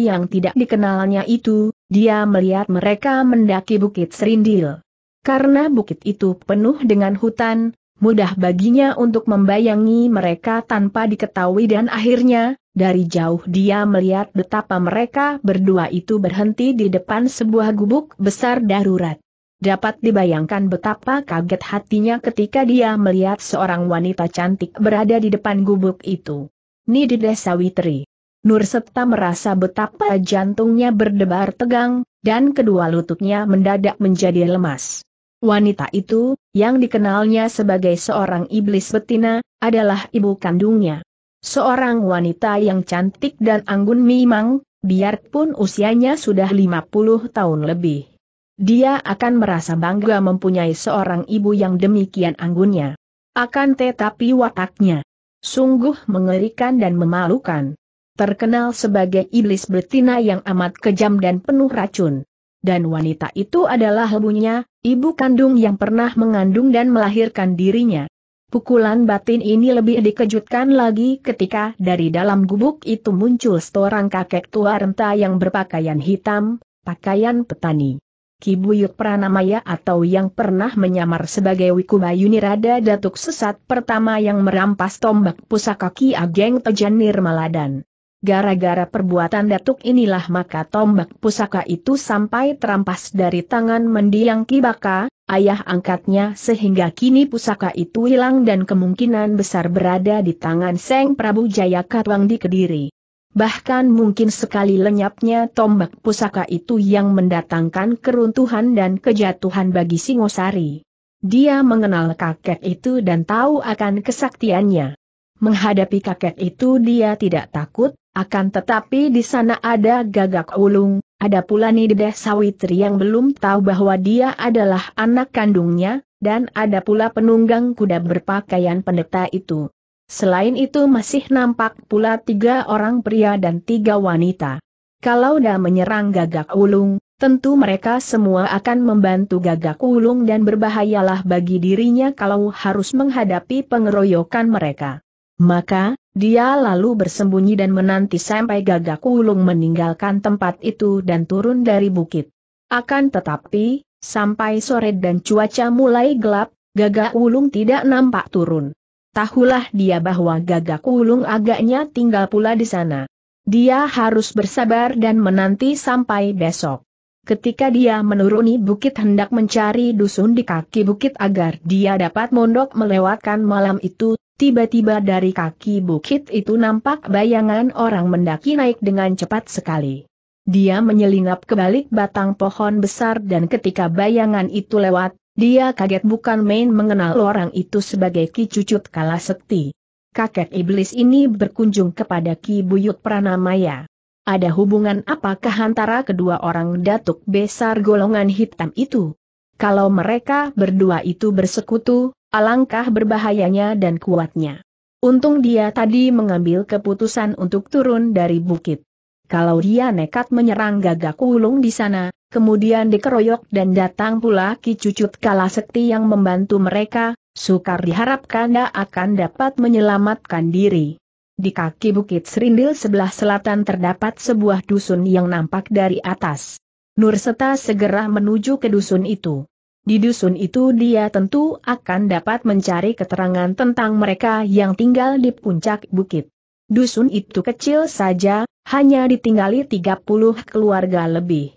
S1: yang tidak dikenalnya itu, dia melihat mereka mendaki bukit serindil. Karena bukit itu penuh dengan hutan, mudah baginya untuk membayangi mereka tanpa diketahui dan akhirnya, dari jauh dia melihat betapa mereka berdua itu berhenti di depan sebuah gubuk besar darurat. Dapat dibayangkan betapa kaget hatinya ketika dia melihat seorang wanita cantik berada di depan gubuk itu. desa Witri. Nur Septa merasa betapa jantungnya berdebar tegang, dan kedua lututnya mendadak menjadi lemas. Wanita itu, yang dikenalnya sebagai seorang iblis betina, adalah ibu kandungnya. Seorang wanita yang cantik dan anggun memang, biarpun usianya sudah 50 tahun lebih. Dia akan merasa bangga mempunyai seorang ibu yang demikian anggunnya. Akan tetapi wataknya sungguh mengerikan dan memalukan. Terkenal sebagai iblis betina yang amat kejam dan penuh racun. Dan wanita itu adalah lebunya, ibu kandung yang pernah mengandung dan melahirkan dirinya. Pukulan batin ini lebih dikejutkan lagi ketika dari dalam gubuk itu muncul seorang kakek tua renta yang berpakaian hitam, pakaian petani. Kibuyut Pranamaya atau yang pernah menyamar sebagai Wikubayuni Rada Datuk Sesat pertama yang merampas tombak pusaka Ki Ageng Tejan Nirmaladan. Gara-gara perbuatan Datuk inilah maka tombak pusaka itu sampai terampas dari tangan mendiang Kibaka, ayah angkatnya sehingga kini pusaka itu hilang dan kemungkinan besar berada di tangan Seng Prabu Jayakatwang di Kediri bahkan mungkin sekali lenyapnya tombak pusaka itu yang mendatangkan keruntuhan dan kejatuhan bagi Singosari. Dia mengenal kakek itu dan tahu akan kesaktiannya. Menghadapi kakek itu dia tidak takut, akan tetapi di sana ada gagak ulung, ada pula Nideh Sawitri yang belum tahu bahwa dia adalah anak kandungnya, dan ada pula penunggang kuda berpakaian pendeta itu. Selain itu masih nampak pula tiga orang pria dan tiga wanita. Kalau dah menyerang gagak ulung, tentu mereka semua akan membantu gagak ulung dan berbahayalah bagi dirinya kalau harus menghadapi pengeroyokan mereka. Maka, dia lalu bersembunyi dan menanti sampai gagak ulung meninggalkan tempat itu dan turun dari bukit. Akan tetapi, sampai sore dan cuaca mulai gelap, gagak ulung tidak nampak turun tahulah dia bahwa gagak ulung agaknya tinggal pula di sana. Dia harus bersabar dan menanti sampai besok. Ketika dia menuruni bukit hendak mencari dusun di kaki bukit agar dia dapat mondok melewatkan malam itu, tiba-tiba dari kaki bukit itu nampak bayangan orang mendaki naik dengan cepat sekali. Dia menyelinap ke balik batang pohon besar dan ketika bayangan itu lewat, dia kaget bukan main mengenal orang itu sebagai Ki Cucut Kala Sekti. Kakek iblis ini berkunjung kepada Ki Buyut Pranamaya. Ada hubungan apakah antara kedua orang datuk besar golongan hitam itu? Kalau mereka berdua itu bersekutu, alangkah berbahayanya dan kuatnya. Untung dia tadi mengambil keputusan untuk turun dari bukit. Kalau dia nekat menyerang gagak ulung di sana, kemudian dikeroyok dan datang pula Ki Cucut Kalasekti yang membantu mereka, sukar diharapkan dia akan dapat menyelamatkan diri. Di kaki Bukit Serindil sebelah selatan terdapat sebuah dusun yang nampak dari atas. Nurseta segera menuju ke dusun itu. Di dusun itu dia tentu akan dapat mencari keterangan tentang mereka yang tinggal di puncak bukit. Dusun itu kecil saja, hanya ditinggali 30 keluarga lebih.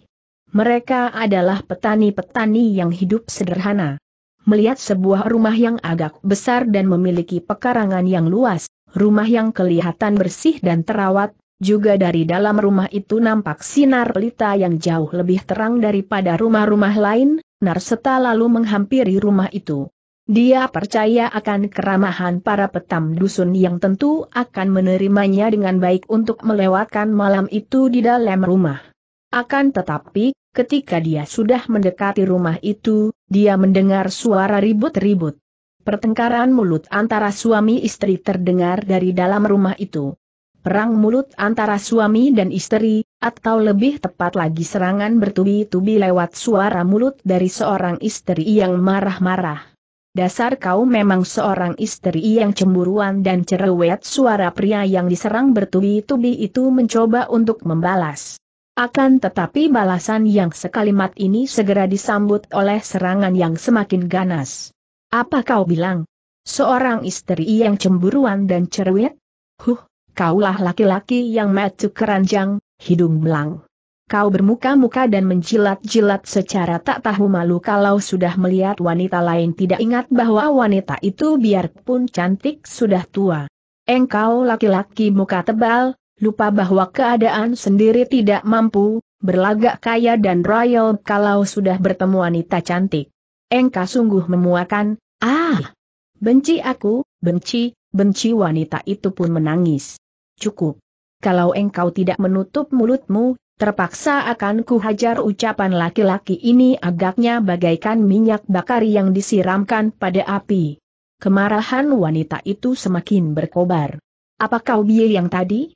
S1: Mereka adalah petani-petani yang hidup sederhana. Melihat sebuah rumah yang agak besar dan memiliki pekarangan yang luas, rumah yang kelihatan bersih dan terawat, juga dari dalam rumah itu nampak sinar pelita yang jauh lebih terang daripada rumah-rumah lain, Narseta lalu menghampiri rumah itu. Dia percaya akan keramahan para petam dusun yang tentu akan menerimanya dengan baik untuk melewatkan malam itu di dalam rumah. Akan tetapi, Ketika dia sudah mendekati rumah itu, dia mendengar suara ribut-ribut. Pertengkaran mulut antara suami istri terdengar dari dalam rumah itu. Perang mulut antara suami dan istri, atau lebih tepat lagi serangan bertubi-tubi lewat suara mulut dari seorang istri yang marah-marah. Dasar kau memang seorang istri yang cemburuan dan cerewet suara pria yang diserang bertubi-tubi itu mencoba untuk membalas. Akan tetapi balasan yang sekalimat ini segera disambut oleh serangan yang semakin ganas. Apa kau bilang? Seorang istri yang cemburuan dan cerewet? Huh, kaulah laki-laki yang metu keranjang, hidung belang. Kau bermuka-muka dan menjilat-jilat secara tak tahu malu kalau sudah melihat wanita lain tidak ingat bahwa wanita itu biarpun cantik sudah tua. Engkau laki-laki muka tebal, lupa bahwa keadaan sendiri tidak mampu, berlagak kaya dan royal kalau sudah bertemu wanita cantik. Engka sungguh memuakan, ah! Benci aku, benci, benci wanita itu pun menangis. Cukup. Kalau engkau tidak menutup mulutmu, terpaksa akan kuhajar ucapan laki-laki ini agaknya bagaikan minyak bakar yang disiramkan pada api. Kemarahan wanita itu semakin berkobar. Apa kau biar yang tadi?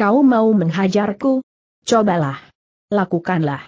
S1: Kau mau menghajarku? Cobalah. Lakukanlah.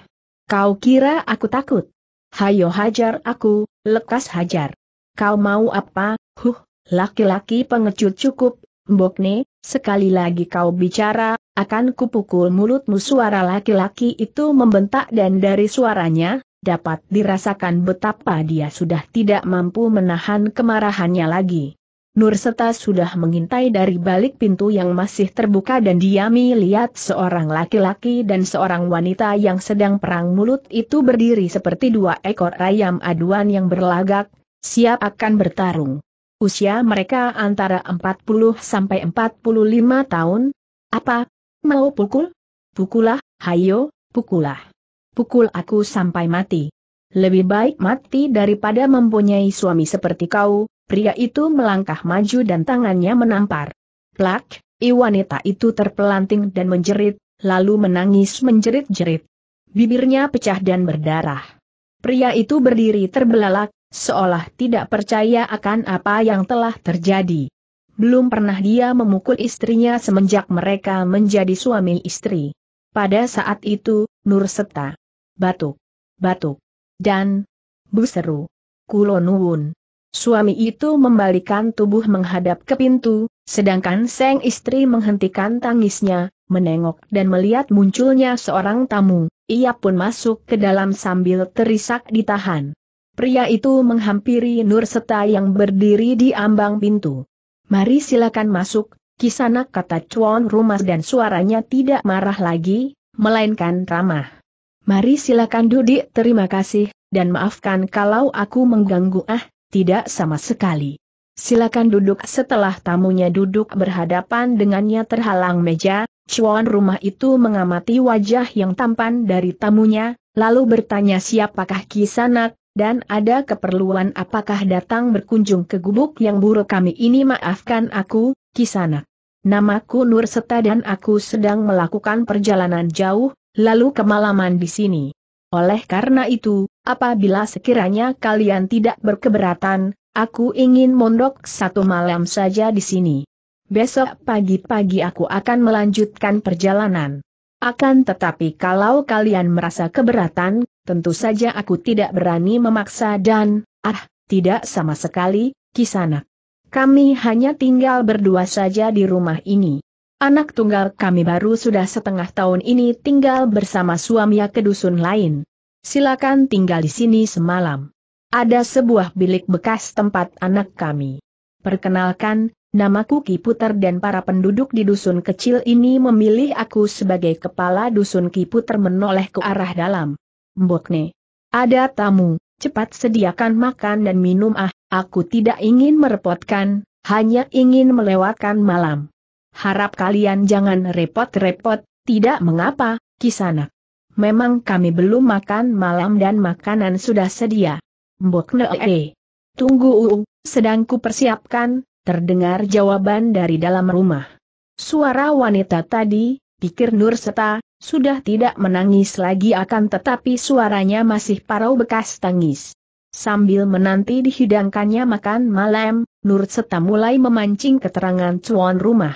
S1: Kau kira aku takut? Hayo hajar aku, lekas hajar. Kau mau apa? Huh, laki-laki pengecut cukup, Mbokne, sekali lagi kau bicara, akan kupukul mulutmu suara laki-laki itu membentak dan dari suaranya, dapat dirasakan betapa dia sudah tidak mampu menahan kemarahannya lagi. Nur sudah mengintai dari balik pintu yang masih terbuka dan diami lihat seorang laki-laki dan seorang wanita yang sedang perang mulut itu berdiri seperti dua ekor ayam aduan yang berlagak, siap akan bertarung. Usia mereka antara 40 sampai 45 tahun. Apa? Mau pukul? Pukulah, hayo, pukulah. Pukul aku sampai mati. Lebih baik mati daripada mempunyai suami seperti kau, pria itu melangkah maju dan tangannya menampar. Plak, wanita itu terpelanting dan menjerit, lalu menangis menjerit-jerit. Bibirnya pecah dan berdarah. Pria itu berdiri terbelalak, seolah tidak percaya akan apa yang telah terjadi. Belum pernah dia memukul istrinya semenjak mereka menjadi suami istri. Pada saat itu, Nur Seta batuk, batuk, dan buseru. kulonuun. Suami itu membalikan tubuh menghadap ke pintu, sedangkan sang istri menghentikan tangisnya, menengok dan melihat munculnya seorang tamu. Ia pun masuk ke dalam sambil terisak ditahan. Pria itu menghampiri Nur Seta yang berdiri di ambang pintu. Mari silakan masuk, kisanak kata cuan rumah dan suaranya tidak marah lagi, melainkan ramah. Mari silakan duduk terima kasih, dan maafkan kalau aku mengganggu ah, tidak sama sekali. Silakan duduk setelah tamunya duduk berhadapan dengannya terhalang meja, cuan rumah itu mengamati wajah yang tampan dari tamunya, lalu bertanya siapakah kisanak, dan ada keperluan apakah datang berkunjung ke gubuk yang buruk kami ini maafkan aku, kisanak. Namaku Nur Seta dan aku sedang melakukan perjalanan jauh, lalu kemalaman di sini. Oleh karena itu, apabila sekiranya kalian tidak berkeberatan, aku ingin mondok satu malam saja di sini. Besok pagi-pagi aku akan melanjutkan perjalanan. Akan tetapi kalau kalian merasa keberatan, tentu saja aku tidak berani memaksa dan, ah, tidak sama sekali, Kisana. Kami hanya tinggal berdua saja di rumah ini. Anak tunggal kami baru sudah setengah tahun ini tinggal bersama suaminya ke dusun lain. Silakan tinggal di sini semalam. Ada sebuah bilik bekas tempat anak kami. Perkenalkan, namaku Ki Puter dan para penduduk di dusun kecil ini memilih aku sebagai kepala dusun Ki Puter menoleh ke arah dalam. Mbokne. Ada tamu, cepat sediakan makan dan minum ah, aku tidak ingin merepotkan, hanya ingin melewatkan malam. Harap kalian jangan repot-repot, tidak mengapa, kisanak. Memang kami belum makan malam dan makanan sudah sedia. Mbok nee. Tunggu uu, sedang ku persiapkan, terdengar jawaban dari dalam rumah. Suara wanita tadi, pikir Nur Seta, sudah tidak menangis lagi akan tetapi suaranya masih parau bekas tangis. Sambil menanti dihidangkannya makan malam, Nur Seta mulai memancing keterangan cuan rumah.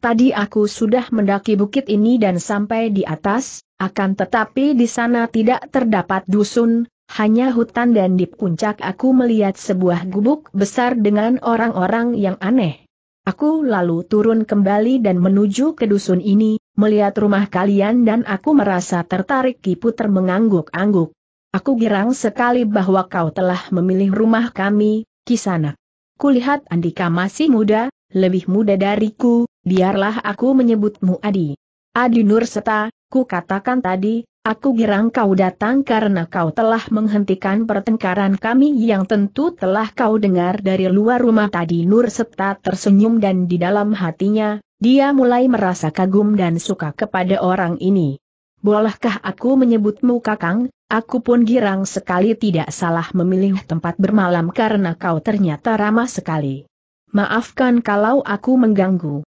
S1: Tadi aku sudah mendaki bukit ini dan sampai di atas, akan tetapi di sana tidak terdapat dusun, hanya hutan dan di puncak aku melihat sebuah gubuk besar dengan orang-orang yang aneh. Aku lalu turun kembali dan menuju ke dusun ini, melihat rumah kalian dan aku merasa tertarik Kiputer mengangguk-angguk. Aku girang sekali bahwa kau telah memilih rumah kami, kisana. Kulihat Andika masih muda, lebih muda dariku, biarlah aku menyebutmu Adi. Adi Nurseta, ku katakan tadi, aku girang kau datang karena kau telah menghentikan pertengkaran kami yang tentu telah kau dengar dari luar rumah tadi Nurseta tersenyum dan di dalam hatinya, dia mulai merasa kagum dan suka kepada orang ini. Bolehkah aku menyebutmu kakang, aku pun girang sekali tidak salah memilih tempat bermalam karena kau ternyata ramah sekali. Maafkan kalau aku mengganggu.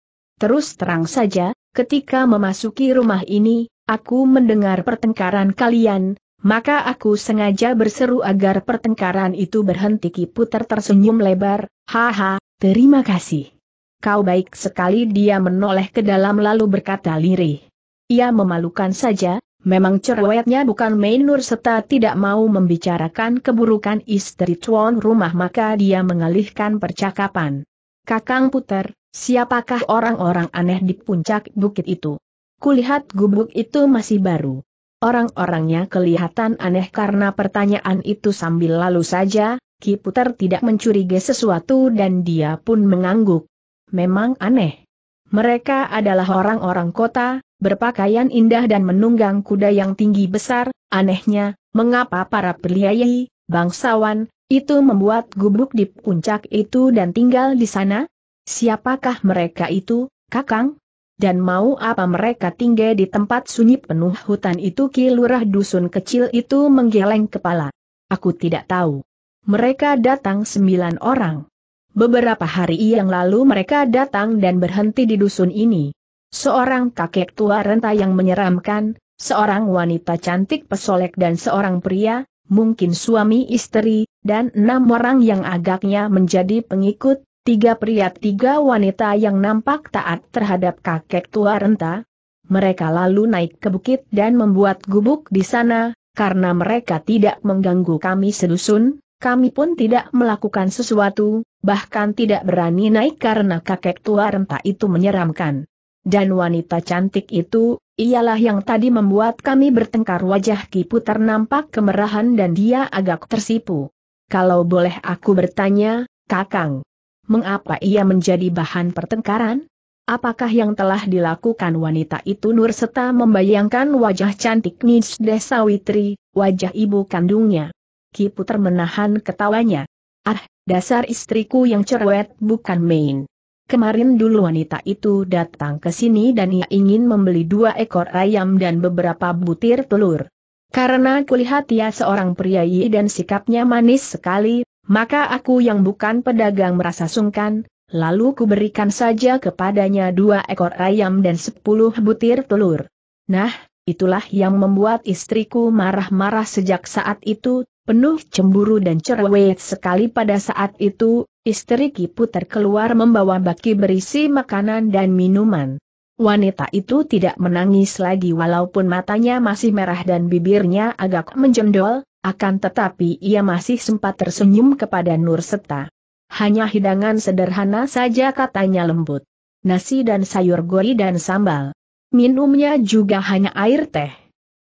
S1: Terus terang saja, ketika memasuki rumah ini, aku mendengar pertengkaran kalian, maka aku sengaja berseru agar pertengkaran itu berhenti Kiputer tersenyum lebar, haha, terima kasih. Kau baik sekali dia menoleh ke dalam lalu berkata lirih. Ia memalukan saja, memang cerewetnya bukan main nur serta tidak mau membicarakan keburukan istri tuan rumah maka dia mengalihkan percakapan. Kakang Puter, Siapakah orang-orang aneh di puncak bukit itu? Kulihat gubuk itu masih baru. Orang-orangnya kelihatan aneh karena pertanyaan itu sambil lalu saja, Ki Putar tidak mencurigai sesuatu dan dia pun mengangguk. Memang aneh. Mereka adalah orang-orang kota, berpakaian indah dan menunggang kuda yang tinggi besar, anehnya, mengapa para peliayai, bangsawan, itu membuat gubuk di puncak itu dan tinggal di sana? Siapakah mereka itu, Kakang? Dan mau apa mereka tinggal di tempat sunyi penuh hutan itu Ki Lurah dusun kecil itu menggeleng kepala. Aku tidak tahu. Mereka datang sembilan orang. Beberapa hari yang lalu mereka datang dan berhenti di dusun ini. Seorang kakek tua renta yang menyeramkan, seorang wanita cantik pesolek dan seorang pria, mungkin suami istri, dan enam orang yang agaknya menjadi pengikut, Tiga pria tiga wanita yang nampak taat terhadap kakek tua renta. Mereka lalu naik ke bukit dan membuat gubuk di sana, karena mereka tidak mengganggu kami sedusun, kami pun tidak melakukan sesuatu, bahkan tidak berani naik karena kakek tua renta itu menyeramkan. Dan wanita cantik itu, ialah yang tadi membuat kami bertengkar wajah kipu ternampak kemerahan dan dia agak tersipu. Kalau boleh aku bertanya, Kakang, mengapa ia menjadi bahan pertengkaran? Apakah yang telah dilakukan wanita itu Nur serta membayangkan wajah cantik Nis Desawitri, wajah ibu kandungnya? Ki Puter menahan ketawanya. Ah, dasar istriku yang cerewet bukan main. Kemarin dulu wanita itu datang ke sini dan ia ingin membeli dua ekor ayam dan beberapa butir telur. Karena kulihat ia seorang priayi dan sikapnya manis sekali, maka aku yang bukan pedagang merasa sungkan, lalu kuberikan saja kepadanya dua ekor ayam dan sepuluh butir telur. Nah, itulah yang membuat istriku marah-marah sejak saat itu, penuh cemburu dan cerewet sekali pada saat itu, istri Kipu terkeluar membawa baki berisi makanan dan minuman. Wanita itu tidak menangis lagi walaupun matanya masih merah dan bibirnya agak menjendol, akan tetapi ia masih sempat tersenyum kepada Nur Seta. Hanya hidangan sederhana saja katanya lembut. Nasi dan sayur gori dan sambal. Minumnya juga hanya air teh.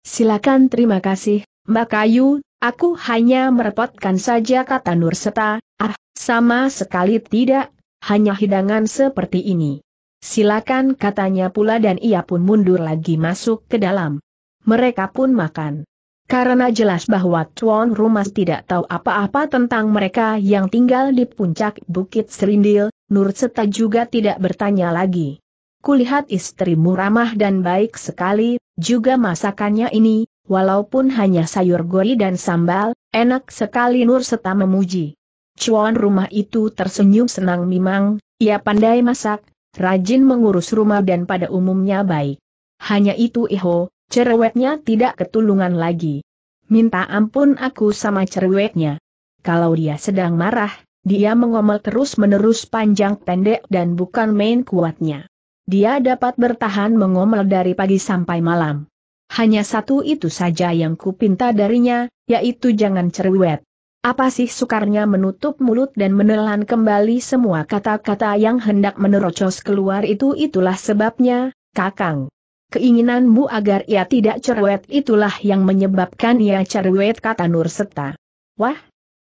S1: Silakan terima kasih, Mbak Kayu, aku hanya merepotkan saja kata Nur Seta, ah, sama sekali tidak, hanya hidangan seperti ini. Silakan katanya pula dan ia pun mundur lagi masuk ke dalam. Mereka pun makan. Karena jelas bahwa Tuan Rumas tidak tahu apa-apa tentang mereka yang tinggal di puncak Bukit Serindil, Nur Seta juga tidak bertanya lagi. Kulihat istrimu ramah dan baik sekali, juga masakannya ini, walaupun hanya sayur gori dan sambal, enak sekali Nur Seta memuji. Cuan rumah itu tersenyum senang memang, ia pandai masak, rajin mengurus rumah dan pada umumnya baik. Hanya itu Iho, Cerewetnya tidak ketulungan lagi. Minta ampun aku sama cerewetnya. Kalau dia sedang marah, dia mengomel terus-menerus panjang pendek dan bukan main kuatnya. Dia dapat bertahan mengomel dari pagi sampai malam. Hanya satu itu saja yang kupinta darinya, yaitu jangan cerewet. Apa sih sukarnya menutup mulut dan menelan kembali semua kata-kata yang hendak menerocos keluar itu itulah sebabnya, Kakang. Keinginanmu agar ia tidak cerewet itulah yang menyebabkan ia cerewet kata Nurseta. Wah,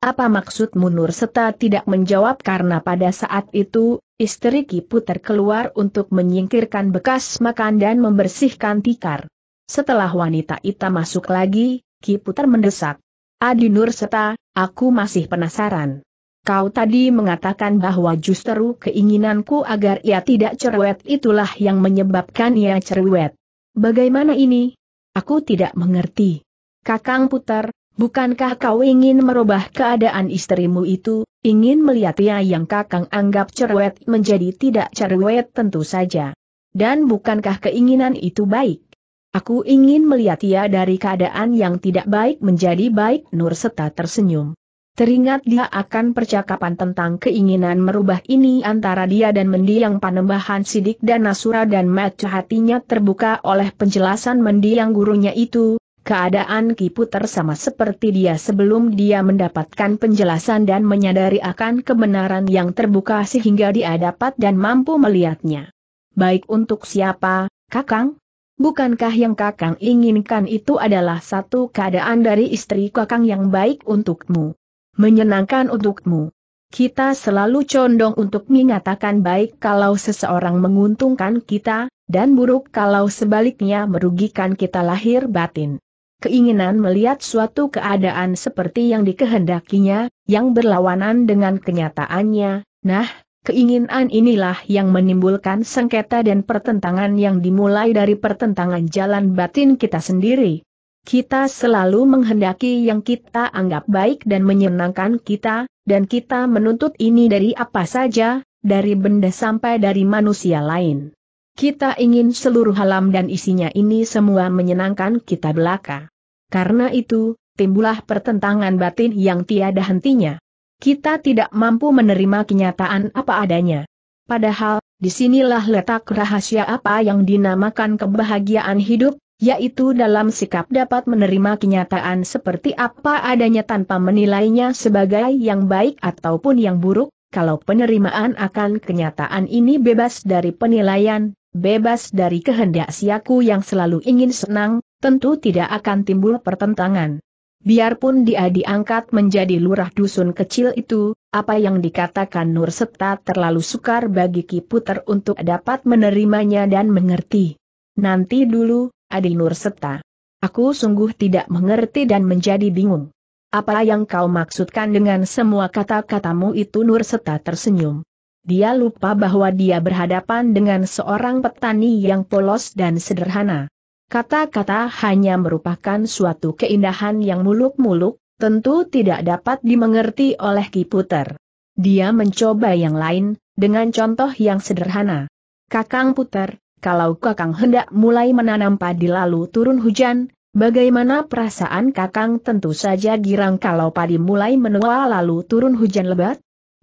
S1: apa maksudmu Nurseta tidak menjawab karena pada saat itu, istri Ki keluar untuk menyingkirkan bekas makan dan membersihkan tikar. Setelah wanita itu masuk lagi, Ki mendesak. Adi Nurseta, aku masih penasaran. Kau tadi mengatakan bahwa justru keinginanku agar ia tidak cerewet itulah yang menyebabkan ia cerewet. Bagaimana ini? Aku tidak mengerti. Kakang Putar, bukankah kau ingin merubah keadaan istrimu itu, ingin melihat ia yang kakang anggap cerewet menjadi tidak cerewet tentu saja. Dan bukankah keinginan itu baik? Aku ingin melihat ia dari keadaan yang tidak baik menjadi baik Nur Seta tersenyum. Teringat dia akan percakapan tentang keinginan merubah ini antara dia dan mendiang panembahan Sidik dan Nasura dan mata hatinya terbuka oleh penjelasan mendiang gurunya itu, keadaan Kiputer sama seperti dia sebelum dia mendapatkan penjelasan dan menyadari akan kebenaran yang terbuka sehingga dia dapat dan mampu melihatnya. Baik untuk siapa, Kakang? Bukankah yang Kakang inginkan itu adalah satu keadaan dari istri Kakang yang baik untukmu? menyenangkan untukmu. Kita selalu condong untuk mengatakan baik kalau seseorang menguntungkan kita, dan buruk kalau sebaliknya merugikan kita lahir batin. Keinginan melihat suatu keadaan seperti yang dikehendakinya, yang berlawanan dengan kenyataannya, nah, keinginan inilah yang menimbulkan sengketa dan pertentangan yang dimulai dari pertentangan jalan batin kita sendiri. Kita selalu menghendaki yang kita anggap baik dan menyenangkan kita, dan kita menuntut ini dari apa saja, dari benda sampai dari manusia lain. Kita ingin seluruh alam dan isinya ini semua menyenangkan kita belaka. Karena itu, timbullah pertentangan batin yang tiada hentinya. Kita tidak mampu menerima kenyataan apa adanya. Padahal, disinilah letak rahasia apa yang dinamakan kebahagiaan hidup, yaitu dalam sikap dapat menerima kenyataan seperti apa adanya tanpa menilainya sebagai yang baik ataupun yang buruk, kalau penerimaan akan kenyataan ini bebas dari penilaian, bebas dari kehendak siaku yang selalu ingin senang, tentu tidak akan timbul pertentangan. Biarpun dia diangkat menjadi lurah dusun kecil itu, apa yang dikatakan Nur Seta terlalu sukar bagi Ki untuk dapat menerimanya dan mengerti. Nanti dulu, Adi Nur Serta. Aku sungguh tidak mengerti dan menjadi bingung. Apa yang kau maksudkan dengan semua kata-katamu itu Nur Seta tersenyum. Dia lupa bahwa dia berhadapan dengan seorang petani yang polos dan sederhana. Kata-kata hanya merupakan suatu keindahan yang muluk-muluk, tentu tidak dapat dimengerti oleh Ki Puter. Dia mencoba yang lain, dengan contoh yang sederhana. Kakang Puter, kalau Kakang hendak mulai menanam padi lalu turun hujan, bagaimana perasaan Kakang tentu saja girang kalau padi mulai menua lalu turun hujan lebat?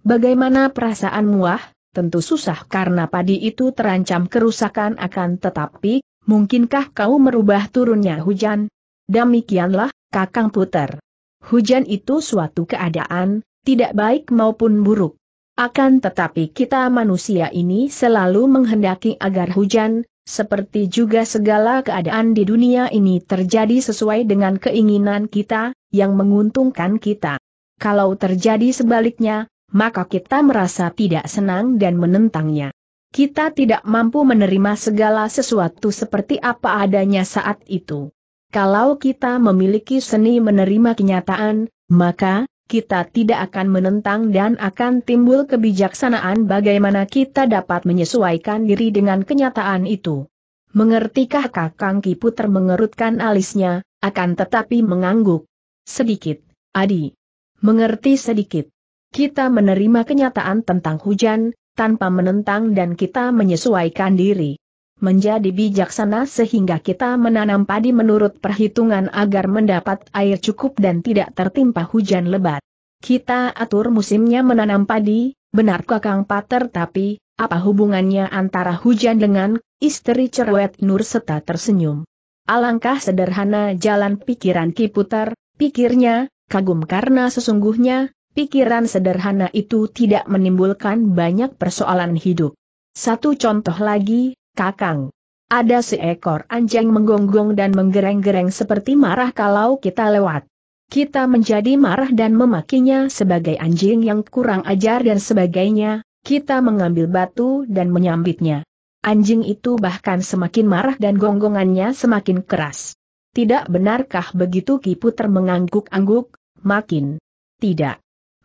S1: Bagaimana perasaan muah? Tentu susah karena padi itu terancam kerusakan akan tetapi, mungkinkah kau merubah turunnya hujan? Demikianlah, Kakang Puter. Hujan itu suatu keadaan, tidak baik maupun buruk. Akan tetapi kita manusia ini selalu menghendaki agar hujan, seperti juga segala keadaan di dunia ini terjadi sesuai dengan keinginan kita, yang menguntungkan kita. Kalau terjadi sebaliknya, maka kita merasa tidak senang dan menentangnya. Kita tidak mampu menerima segala sesuatu seperti apa adanya saat itu. Kalau kita memiliki seni menerima kenyataan, maka, kita tidak akan menentang dan akan timbul kebijaksanaan bagaimana kita dapat menyesuaikan diri dengan kenyataan itu. Mengertikah Kakang kipu termengerutkan alisnya, akan tetapi mengangguk. Sedikit, Adi. Mengerti sedikit. Kita menerima kenyataan tentang hujan, tanpa menentang dan kita menyesuaikan diri menjadi bijaksana sehingga kita menanam padi menurut perhitungan agar mendapat air cukup dan tidak tertimpa hujan lebat. Kita atur musimnya menanam padi, benar Kakang Pater tapi, apa hubungannya antara hujan dengan, istri cerewet Nur serta tersenyum. Alangkah sederhana jalan pikiran Kiputar, pikirnya, kagum karena sesungguhnya, pikiran sederhana itu tidak menimbulkan banyak persoalan hidup. Satu contoh lagi, Kakang. Ada seekor anjing menggonggong dan menggereng-gereng seperti marah kalau kita lewat. Kita menjadi marah dan memakinya sebagai anjing yang kurang ajar dan sebagainya, kita mengambil batu dan menyambitnya. Anjing itu bahkan semakin marah dan gonggongannya semakin keras. Tidak benarkah begitu Ki Puter mengangguk-angguk, makin tidak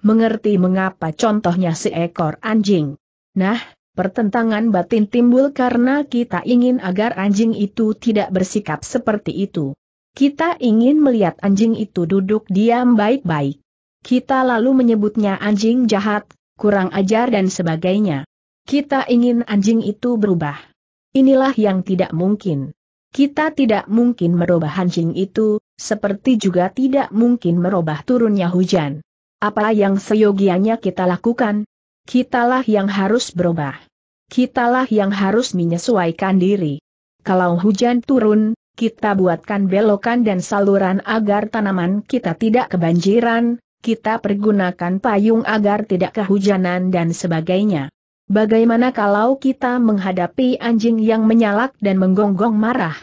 S1: mengerti mengapa contohnya seekor anjing. Nah, Pertentangan batin timbul karena kita ingin agar anjing itu tidak bersikap seperti itu. Kita ingin melihat anjing itu duduk diam baik-baik. Kita lalu menyebutnya anjing jahat, kurang ajar dan sebagainya. Kita ingin anjing itu berubah. Inilah yang tidak mungkin. Kita tidak mungkin merubah anjing itu, seperti juga tidak mungkin merubah turunnya hujan. Apa yang seyogianya kita lakukan, Kitalah yang harus berubah. Kitalah yang harus menyesuaikan diri. Kalau hujan turun, kita buatkan belokan dan saluran agar tanaman kita tidak kebanjiran, kita pergunakan payung agar tidak kehujanan dan sebagainya. Bagaimana kalau kita menghadapi anjing yang menyalak dan menggonggong marah?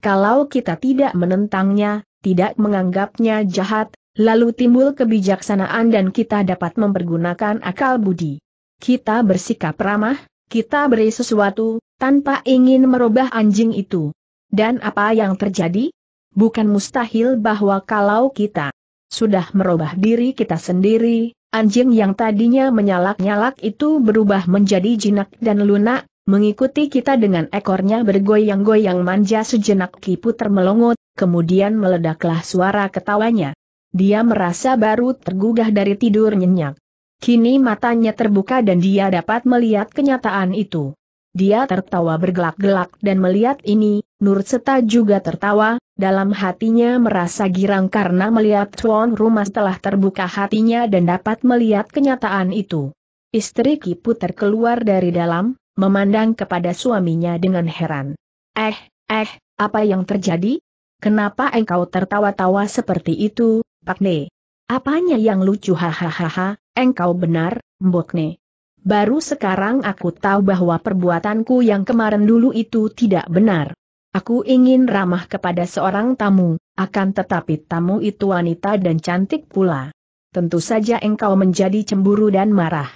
S1: Kalau kita tidak menentangnya, tidak menganggapnya jahat, lalu timbul kebijaksanaan dan kita dapat mempergunakan akal budi. Kita bersikap ramah, kita beri sesuatu, tanpa ingin merubah anjing itu. Dan apa yang terjadi? Bukan mustahil bahwa kalau kita sudah merubah diri kita sendiri, anjing yang tadinya menyalak-nyalak itu berubah menjadi jinak dan lunak, mengikuti kita dengan ekornya bergoyang-goyang manja sejenak kipu termelongot, kemudian meledaklah suara ketawanya. Dia merasa baru tergugah dari tidur nyenyak. Kini matanya terbuka dan dia dapat melihat kenyataan itu. Dia tertawa bergelak-gelak dan melihat ini, Nur Seta juga tertawa, dalam hatinya merasa girang karena melihat tuan rumah telah terbuka hatinya dan dapat melihat kenyataan itu. Istri Kipu terkeluar dari dalam, memandang kepada suaminya dengan heran. Eh, eh, apa yang terjadi? Kenapa engkau tertawa-tawa seperti itu, Pakne. Apanya yang lucu hahaha, engkau benar, Mbokne. Baru sekarang aku tahu bahwa perbuatanku yang kemarin dulu itu tidak benar. Aku ingin ramah kepada seorang tamu, akan tetapi tamu itu wanita dan cantik pula. Tentu saja engkau menjadi cemburu dan marah.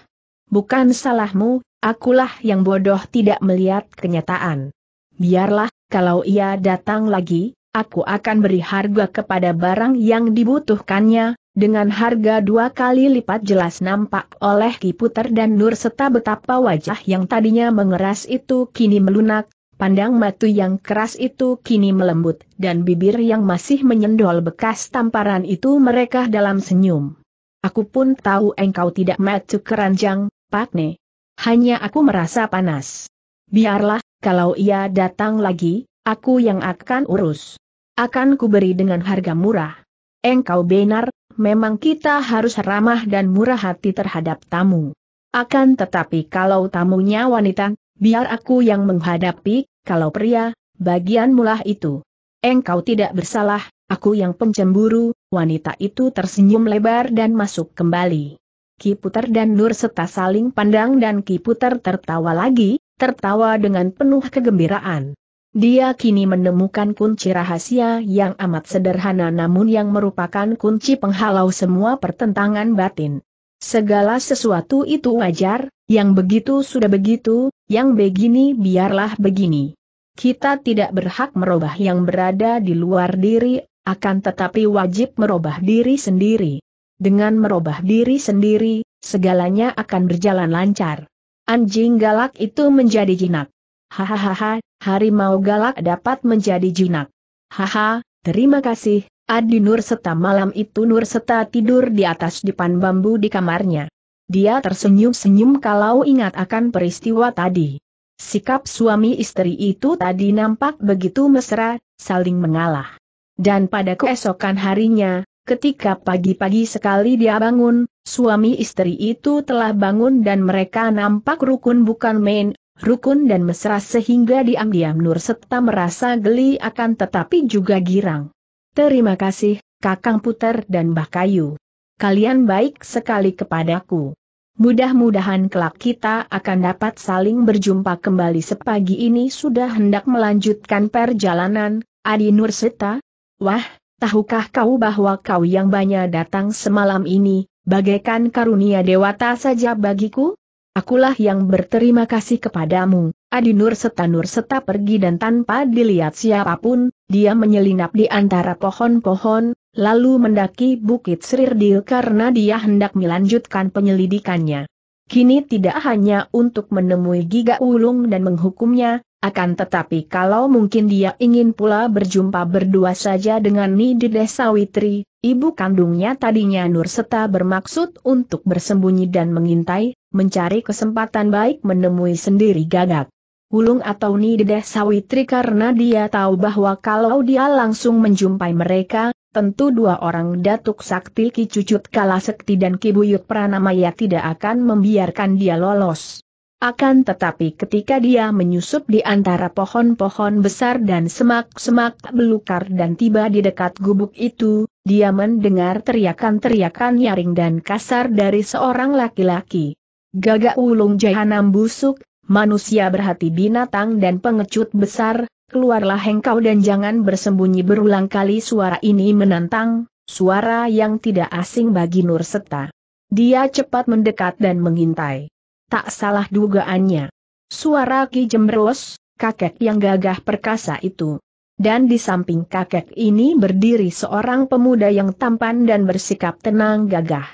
S1: Bukan salahmu, akulah yang bodoh tidak melihat kenyataan. Biarlah, kalau ia datang lagi, aku akan beri harga kepada barang yang dibutuhkannya, dengan harga dua kali lipat jelas nampak oleh Ki dan Nur serta betapa wajah yang tadinya mengeras itu kini melunak, pandang matu yang keras itu kini melembut, dan bibir yang masih menyendol bekas tamparan itu mereka dalam senyum. Aku pun tahu engkau tidak matu keranjang, Pakne. Hanya aku merasa panas. Biarlah, kalau ia datang lagi, aku yang akan urus. Akan kuberi dengan harga murah. Engkau benar, memang kita harus ramah dan murah hati terhadap tamu. Akan tetapi kalau tamunya wanita, biar aku yang menghadapi, kalau pria, bagian mulah itu. Engkau tidak bersalah, aku yang pencemburu, wanita itu tersenyum lebar dan masuk kembali. Ki Kiputer dan Nur serta saling pandang dan Ki Kiputer tertawa lagi, tertawa dengan penuh kegembiraan. Dia kini menemukan kunci rahasia yang amat sederhana namun yang merupakan kunci penghalau semua pertentangan batin. Segala sesuatu itu wajar, yang begitu sudah begitu, yang begini biarlah begini. Kita tidak berhak merubah yang berada di luar diri, akan tetapi wajib merubah diri sendiri. Dengan merubah diri sendiri, segalanya akan berjalan lancar. Anjing galak itu menjadi jinak. Hahaha, harimau galak dapat menjadi jinak. Haha, terima kasih, Adi Nur Seta malam itu Nur Seta tidur di atas dipan bambu di kamarnya. Dia tersenyum-senyum kalau ingat akan peristiwa tadi. Sikap suami istri itu tadi nampak begitu mesra, saling mengalah. Dan pada keesokan harinya, ketika pagi-pagi sekali dia bangun, suami istri itu telah bangun dan mereka nampak rukun bukan main, rukun dan mesra sehingga diam-diam Nur Setta merasa geli akan tetapi juga girang. Terima kasih, Kakang Puter dan kayu. Kalian baik sekali kepadaku. Mudah-mudahan kelak kita akan dapat saling berjumpa kembali sepagi ini sudah hendak melanjutkan perjalanan, Adi Nur Setta. Wah, tahukah kau bahwa kau yang banyak datang semalam ini, bagaikan karunia dewata saja bagiku? Akulah yang berterima kasih kepadamu, Adinur Seta Nur serta pergi dan tanpa dilihat siapapun, dia menyelinap di antara pohon-pohon, lalu mendaki Bukit Srirdil karena dia hendak melanjutkan penyelidikannya. Kini tidak hanya untuk menemui Giga Ulung dan menghukumnya, akan tetapi kalau mungkin dia ingin pula berjumpa berdua saja dengan Nidide Sawitri, ibu kandungnya tadinya Nurseta bermaksud untuk bersembunyi dan mengintai, mencari kesempatan baik menemui sendiri gagak. Hulung atau Nidide Sawitri karena dia tahu bahwa kalau dia langsung menjumpai mereka, tentu dua orang Datuk Sakti Ki Cucut Kalasekti dan Ki Pranamaya tidak akan membiarkan dia lolos. Akan tetapi ketika dia menyusup di antara pohon-pohon besar dan semak-semak belukar dan tiba di dekat gubuk itu, dia mendengar teriakan-teriakan nyaring dan kasar dari seorang laki-laki. Gagak ulung jahanam busuk, manusia berhati binatang dan pengecut besar, keluarlah engkau dan jangan bersembunyi berulang kali suara ini menantang, suara yang tidak asing bagi Nur Seta. Dia cepat mendekat dan mengintai. Tak salah dugaannya. Suara Ki Jemberos, kakek yang gagah perkasa itu. Dan di samping kakek ini berdiri seorang pemuda yang tampan dan bersikap tenang gagah.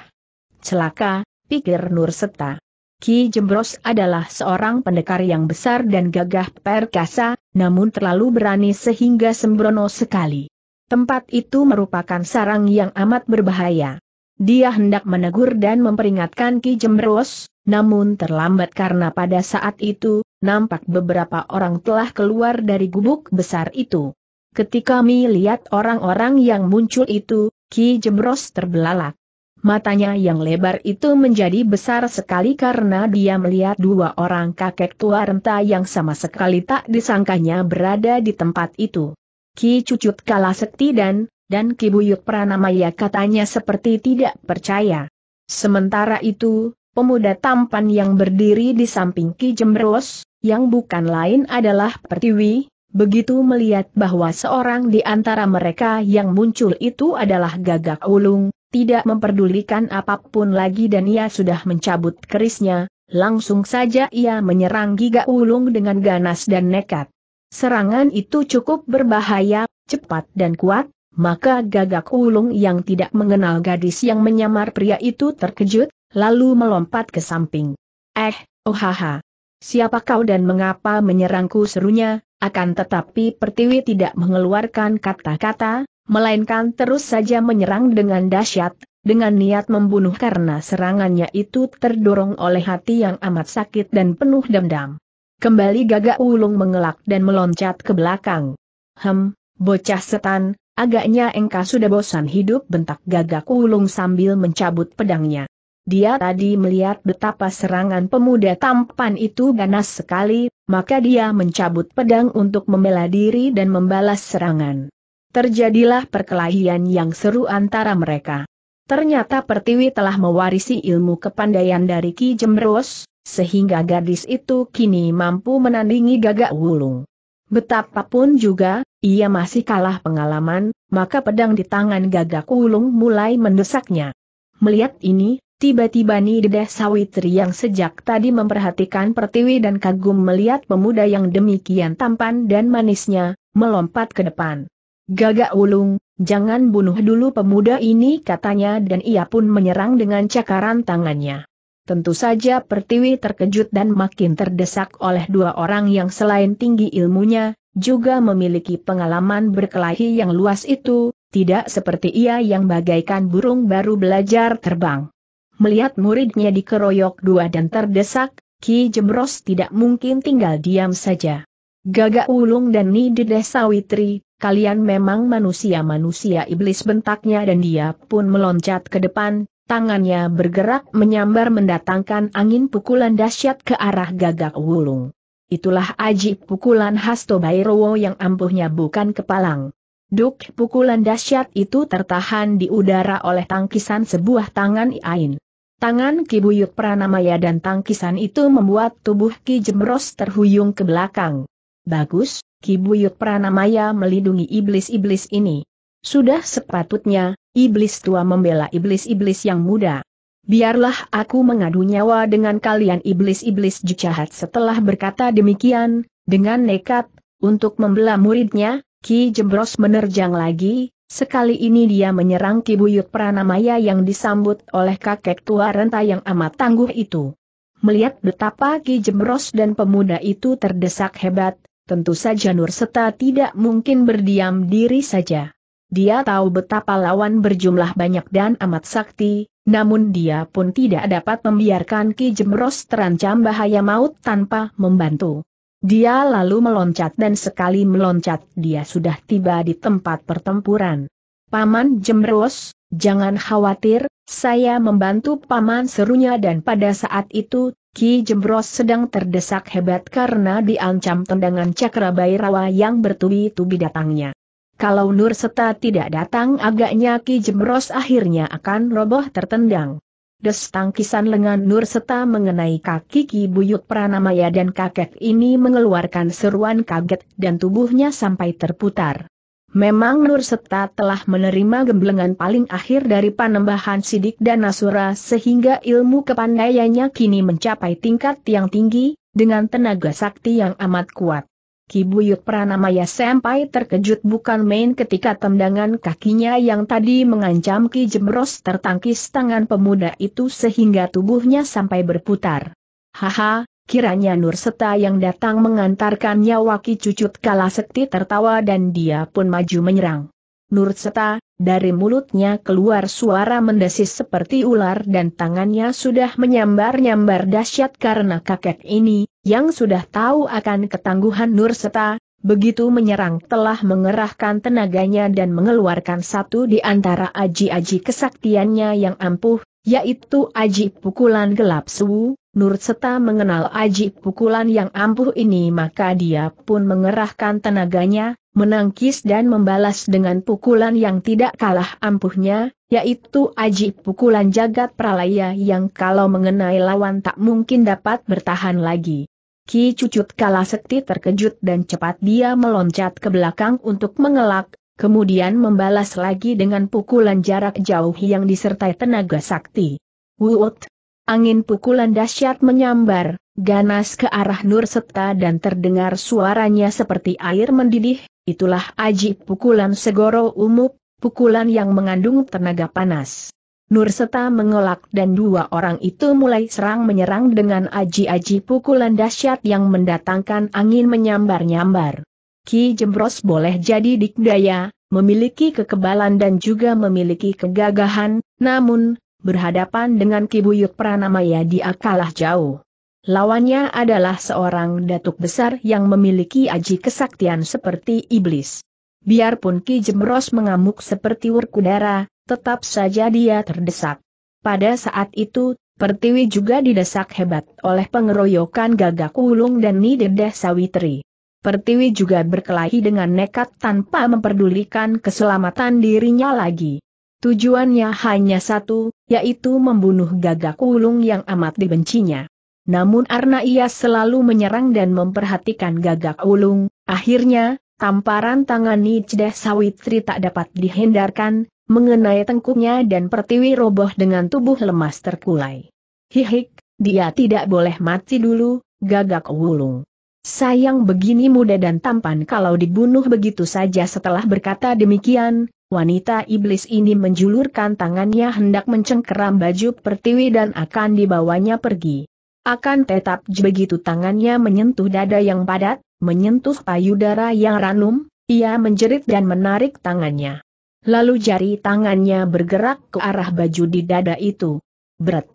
S1: Celaka, pikir Nur Nurseta. Ki Jembros adalah seorang pendekar yang besar dan gagah perkasa, namun terlalu berani sehingga sembrono sekali. Tempat itu merupakan sarang yang amat berbahaya. Dia hendak menegur dan memperingatkan Ki Jemberos, namun terlambat karena pada saat itu, nampak beberapa orang telah keluar dari gubuk besar itu. Ketika Mi lihat orang-orang yang muncul itu, Ki Jemberos terbelalak. Matanya yang lebar itu menjadi besar sekali karena dia melihat dua orang kakek tua renta yang sama sekali tak disangkanya berada di tempat itu. Ki Cucut Kalasekti dan dan Kibuyuk Pranamaya katanya seperti tidak percaya. Sementara itu, pemuda tampan yang berdiri di samping Ki Jembros, yang bukan lain adalah Pertiwi, begitu melihat bahwa seorang di antara mereka yang muncul itu adalah gagak ulung, tidak memperdulikan apapun lagi dan ia sudah mencabut kerisnya, langsung saja ia menyerang gagak ulung dengan ganas dan nekat. Serangan itu cukup berbahaya, cepat dan kuat, maka gagak ulung yang tidak mengenal gadis yang menyamar pria itu terkejut, lalu melompat ke samping. Eh, oh haha. Siapa kau dan mengapa menyerangku serunya, akan tetapi pertiwi tidak mengeluarkan kata-kata, melainkan terus saja menyerang dengan dahsyat, dengan niat membunuh karena serangannya itu terdorong oleh hati yang amat sakit dan penuh dendam. Kembali gagak ulung mengelak dan meloncat ke belakang. Hem, bocah setan, Agaknya engkau sudah bosan hidup bentak gagak ulung sambil mencabut pedangnya. Dia tadi melihat betapa serangan pemuda tampan itu ganas sekali, maka dia mencabut pedang untuk membela diri dan membalas serangan. Terjadilah perkelahian yang seru antara mereka. Ternyata Pertiwi telah mewarisi ilmu kepandaian dari Ki Jemros, sehingga gadis itu kini mampu menandingi gagak wulung. Betapapun juga, ia masih kalah pengalaman, maka pedang di tangan gagak ulung mulai mendesaknya. Melihat ini, tiba-tiba Nideh Sawitri yang sejak tadi memperhatikan pertiwi dan kagum melihat pemuda yang demikian tampan dan manisnya, melompat ke depan. Gagak ulung, jangan bunuh dulu pemuda ini katanya dan ia pun menyerang dengan cakaran tangannya. Tentu saja Pertiwi terkejut dan makin terdesak oleh dua orang yang selain tinggi ilmunya, juga memiliki pengalaman berkelahi yang luas itu, tidak seperti ia yang bagaikan burung baru belajar terbang. Melihat muridnya dikeroyok dua dan terdesak, Ki Jemros tidak mungkin tinggal diam saja. Gagak Ulung dan Nidede Sawitri, kalian memang manusia-manusia iblis bentaknya dan dia pun meloncat ke depan, Tangannya bergerak menyambar mendatangkan angin pukulan dahsyat ke arah gagak wulung. Itulah aji pukulan Hasto Bayrowo yang ampuhnya bukan kepalang. Duk pukulan dahsyat itu tertahan di udara oleh tangkisan sebuah tangan Iain. Tangan Ki Buyuk Pranamaya dan tangkisan itu membuat tubuh Ki Jemros terhuyung ke belakang. Bagus, Ki Buyuk Pranamaya melindungi iblis-iblis ini. Sudah sepatutnya, iblis tua membela iblis-iblis yang muda. Biarlah aku mengadu nyawa dengan kalian iblis-iblis jahat setelah berkata demikian, dengan nekat, untuk membela muridnya, Ki Jembros menerjang lagi, sekali ini dia menyerang Ki Buyut Pranamaya yang disambut oleh kakek tua renta yang amat tangguh itu. Melihat betapa Ki Jembros dan pemuda itu terdesak hebat, tentu saja Nur Seta tidak mungkin berdiam diri saja. Dia tahu betapa lawan berjumlah banyak dan amat sakti, namun dia pun tidak dapat membiarkan Ki Jemros terancam bahaya maut tanpa membantu. Dia lalu meloncat dan sekali meloncat dia sudah tiba di tempat pertempuran. Paman Jemros, jangan khawatir, saya membantu Paman serunya dan pada saat itu, Ki Jemros sedang terdesak hebat karena diancam tendangan Cakrabairawa yang bertubi-tubi datangnya. Kalau Nur Seta tidak datang agaknya Ki Jemros akhirnya akan roboh tertendang. Des tangkisan lengan Nur Seta mengenai kaki Ki Buyut Pranamaya dan kakek ini mengeluarkan seruan kaget dan tubuhnya sampai terputar. Memang Nur Seta telah menerima gemblengan paling akhir dari panembahan Sidik dan Nasura sehingga ilmu kepandaiannya kini mencapai tingkat yang tinggi, dengan tenaga sakti yang amat kuat. Kibuyut Pranamaya Sampai terkejut bukan main ketika tendangan kakinya yang tadi mengancam Ki Jemros tertangkis tangan pemuda itu sehingga tubuhnya sampai berputar. Haha, kiranya Nur Seta yang datang mengantarkan nyawa Ki Cucut Kalasekti tertawa dan dia pun maju menyerang. Nur Seta, dari mulutnya keluar suara mendesis seperti ular dan tangannya sudah menyambar-nyambar dahsyat karena kakek ini, yang sudah tahu akan ketangguhan Nur Seta, begitu menyerang telah mengerahkan tenaganya dan mengeluarkan satu di antara aji-aji kesaktiannya yang ampuh, yaitu aji pukulan gelap suwu, Nur Seta mengenal aji pukulan yang ampuh ini maka dia pun mengerahkan tenaganya, menangkis dan membalas dengan pukulan yang tidak kalah ampuhnya, yaitu aji pukulan jagat pralaya yang kalau mengenai lawan tak mungkin dapat bertahan lagi. Ki Cucut kalah Sekti terkejut dan cepat dia meloncat ke belakang untuk mengelak, kemudian membalas lagi dengan pukulan jarak jauh yang disertai tenaga sakti. Wut! Angin pukulan dahsyat menyambar, ganas ke arah Nur Serta dan terdengar suaranya seperti air mendidih, itulah aji pukulan segoro umuk, pukulan yang mengandung tenaga panas. Nur Seta mengelak dan dua orang itu mulai serang-menyerang dengan aji-aji pukulan dahsyat yang mendatangkan angin menyambar-nyambar. Ki Jembros boleh jadi dikdaya, memiliki kekebalan dan juga memiliki kegagahan, namun, berhadapan dengan Ki Buyuk Pranamaya dia kalah jauh. Lawannya adalah seorang datuk besar yang memiliki aji kesaktian seperti iblis. Biarpun Ki Jemros mengamuk seperti werkudara, tetap saja dia terdesak. Pada saat itu, Pertiwi juga didesak hebat oleh pengeroyokan gagak ulung dan Nidedah Sawitri. Pertiwi juga berkelahi dengan nekat tanpa memperdulikan keselamatan dirinya lagi. Tujuannya hanya satu, yaitu membunuh gagak ulung yang amat dibencinya. Namun Arna ia selalu menyerang dan memperhatikan gagak ulung, akhirnya, tamparan tangan Nijdeh Sawitri tak dapat dihindarkan, mengenai tengkuknya dan pertiwi roboh dengan tubuh lemas terkulai. Hihik, dia tidak boleh mati dulu, gagak ulung. Sayang begini muda dan tampan kalau dibunuh begitu saja setelah berkata demikian, wanita iblis ini menjulurkan tangannya hendak mencengkeram baju pertiwi dan akan dibawanya pergi. Akan tetap begitu tangannya menyentuh dada yang padat, menyentuh payudara yang ranum, ia menjerit dan menarik tangannya. Lalu jari tangannya bergerak ke arah baju di dada itu. Berat.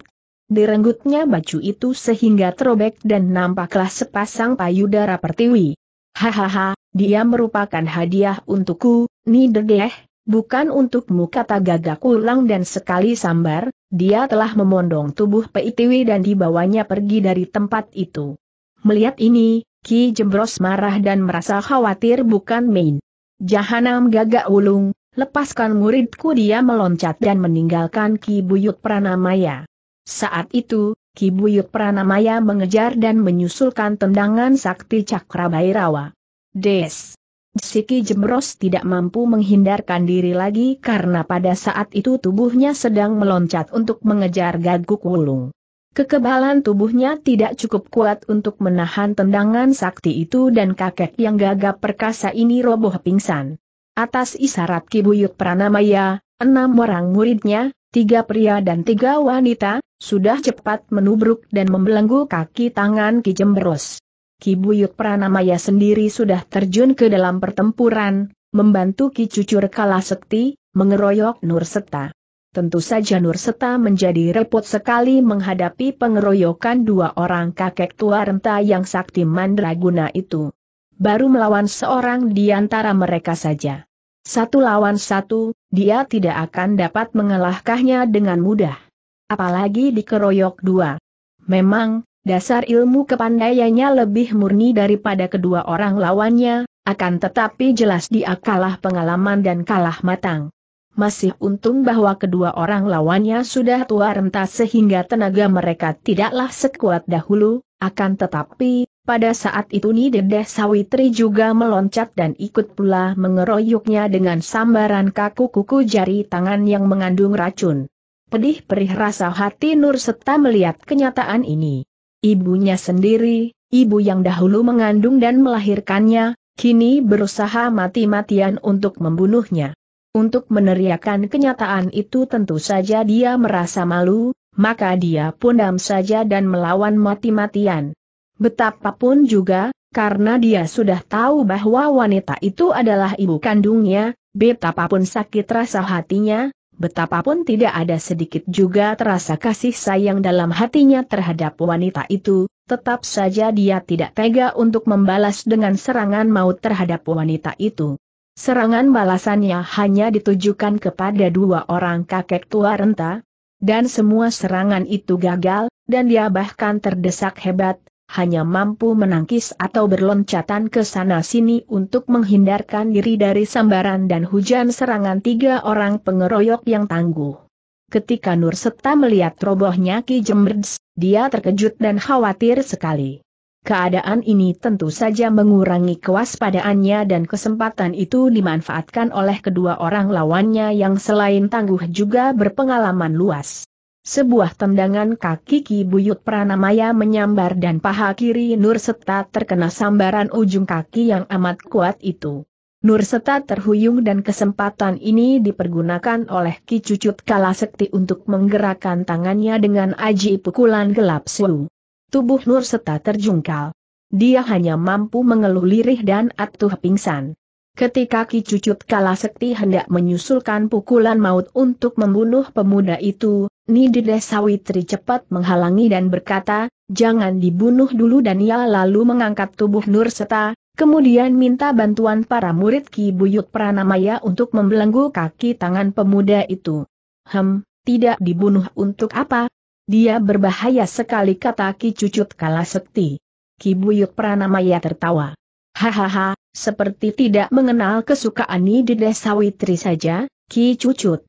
S1: Direnggutnya baju itu sehingga terobek dan nampaklah sepasang payudara pertiwi. Hahaha, dia merupakan hadiah untukku, nih dedeh, Bukan untukmu kata gagak ulang dan sekali sambar, dia telah memondong tubuh PITW dan dibawanya pergi dari tempat itu. Melihat ini, Ki Jembros marah dan merasa khawatir bukan main. Jahanam gagak ulung, lepaskan muridku dia meloncat dan meninggalkan Ki Buyut Pranamaya. Saat itu, Ki Buyut Pranamaya mengejar dan menyusulkan tendangan sakti Cakrabairawa. Des! Siki Jemros tidak mampu menghindarkan diri lagi karena pada saat itu tubuhnya sedang meloncat untuk mengejar gaguk wulung. Kekebalan tubuhnya tidak cukup kuat untuk menahan tendangan sakti itu dan kakek yang gagap perkasa ini roboh pingsan. Atas isarat Kibuyut Pranamaya, enam orang muridnya, tiga pria dan tiga wanita, sudah cepat menubruk dan membelenggu kaki tangan Ki Jemros. Ki Buyut Pranamaya sendiri sudah terjun ke dalam pertempuran, membantu Ki Cucur sekti, mengeroyok Nurseta. Tentu saja Nurseta menjadi repot sekali menghadapi pengeroyokan dua orang kakek tua renta yang sakti mandraguna itu. Baru melawan seorang di antara mereka saja. Satu lawan satu, dia tidak akan dapat mengalahkannya dengan mudah. Apalagi dikeroyok dua. Memang, Dasar ilmu kepandaiannya lebih murni daripada kedua orang lawannya, akan tetapi jelas dia kalah pengalaman dan kalah matang. Masih untung bahwa kedua orang lawannya sudah tua renta sehingga tenaga mereka tidaklah sekuat dahulu, akan tetapi, pada saat itu Nidedeh Sawitri juga meloncat dan ikut pula mengeroyoknya dengan sambaran kaku kuku jari tangan yang mengandung racun. Pedih perih rasa hati Nur serta melihat kenyataan ini ibunya sendiri, ibu yang dahulu mengandung dan melahirkannya, kini berusaha mati-matian untuk membunuhnya. Untuk meneriakan kenyataan itu tentu saja dia merasa malu, maka dia pun dam saja dan melawan mati-matian. Betapapun juga, karena dia sudah tahu bahwa wanita itu adalah ibu kandungnya, betapapun sakit rasa hatinya, Betapapun tidak ada sedikit juga terasa kasih sayang dalam hatinya terhadap wanita itu, tetap saja dia tidak tega untuk membalas dengan serangan maut terhadap wanita itu. Serangan balasannya hanya ditujukan kepada dua orang kakek tua renta, dan semua serangan itu gagal, dan dia bahkan terdesak hebat, hanya mampu menangkis atau berloncatan ke sana-sini untuk menghindarkan diri dari sambaran dan hujan serangan tiga orang pengeroyok yang tangguh. Ketika Nur Seta melihat robohnya Ki Jemberds, dia terkejut dan khawatir sekali. Keadaan ini tentu saja mengurangi kewaspadaannya dan kesempatan itu dimanfaatkan oleh kedua orang lawannya yang selain tangguh juga berpengalaman luas. Sebuah tendangan kaki Ki Buyut Pranamaya menyambar dan paha kiri Nur Seta terkena sambaran ujung kaki yang amat kuat itu. Nur Seta terhuyung dan kesempatan ini dipergunakan oleh Ki Cucut Kalasekti untuk menggerakkan tangannya dengan aji pukulan gelap selu. Tubuh Nur Seta terjungkal. Dia hanya mampu mengeluh lirih dan atuh pingsan. Ketika Ki Cucut Kalasekti hendak menyusulkan pukulan maut untuk membunuh pemuda itu, Nidida Sawitri cepat menghalangi dan berkata, jangan dibunuh dulu dan ia lalu mengangkat tubuh Nur Seta, kemudian minta bantuan para murid Ki Buyut Pranamaya untuk membelenggu kaki tangan pemuda itu. Hem, tidak dibunuh untuk apa? Dia berbahaya sekali kata Ki Cucut Kalasekti. Ki Buyut Pranamaya tertawa. Hahaha, seperti tidak mengenal kesukaan Nidida Sawitri saja, Ki Cucut.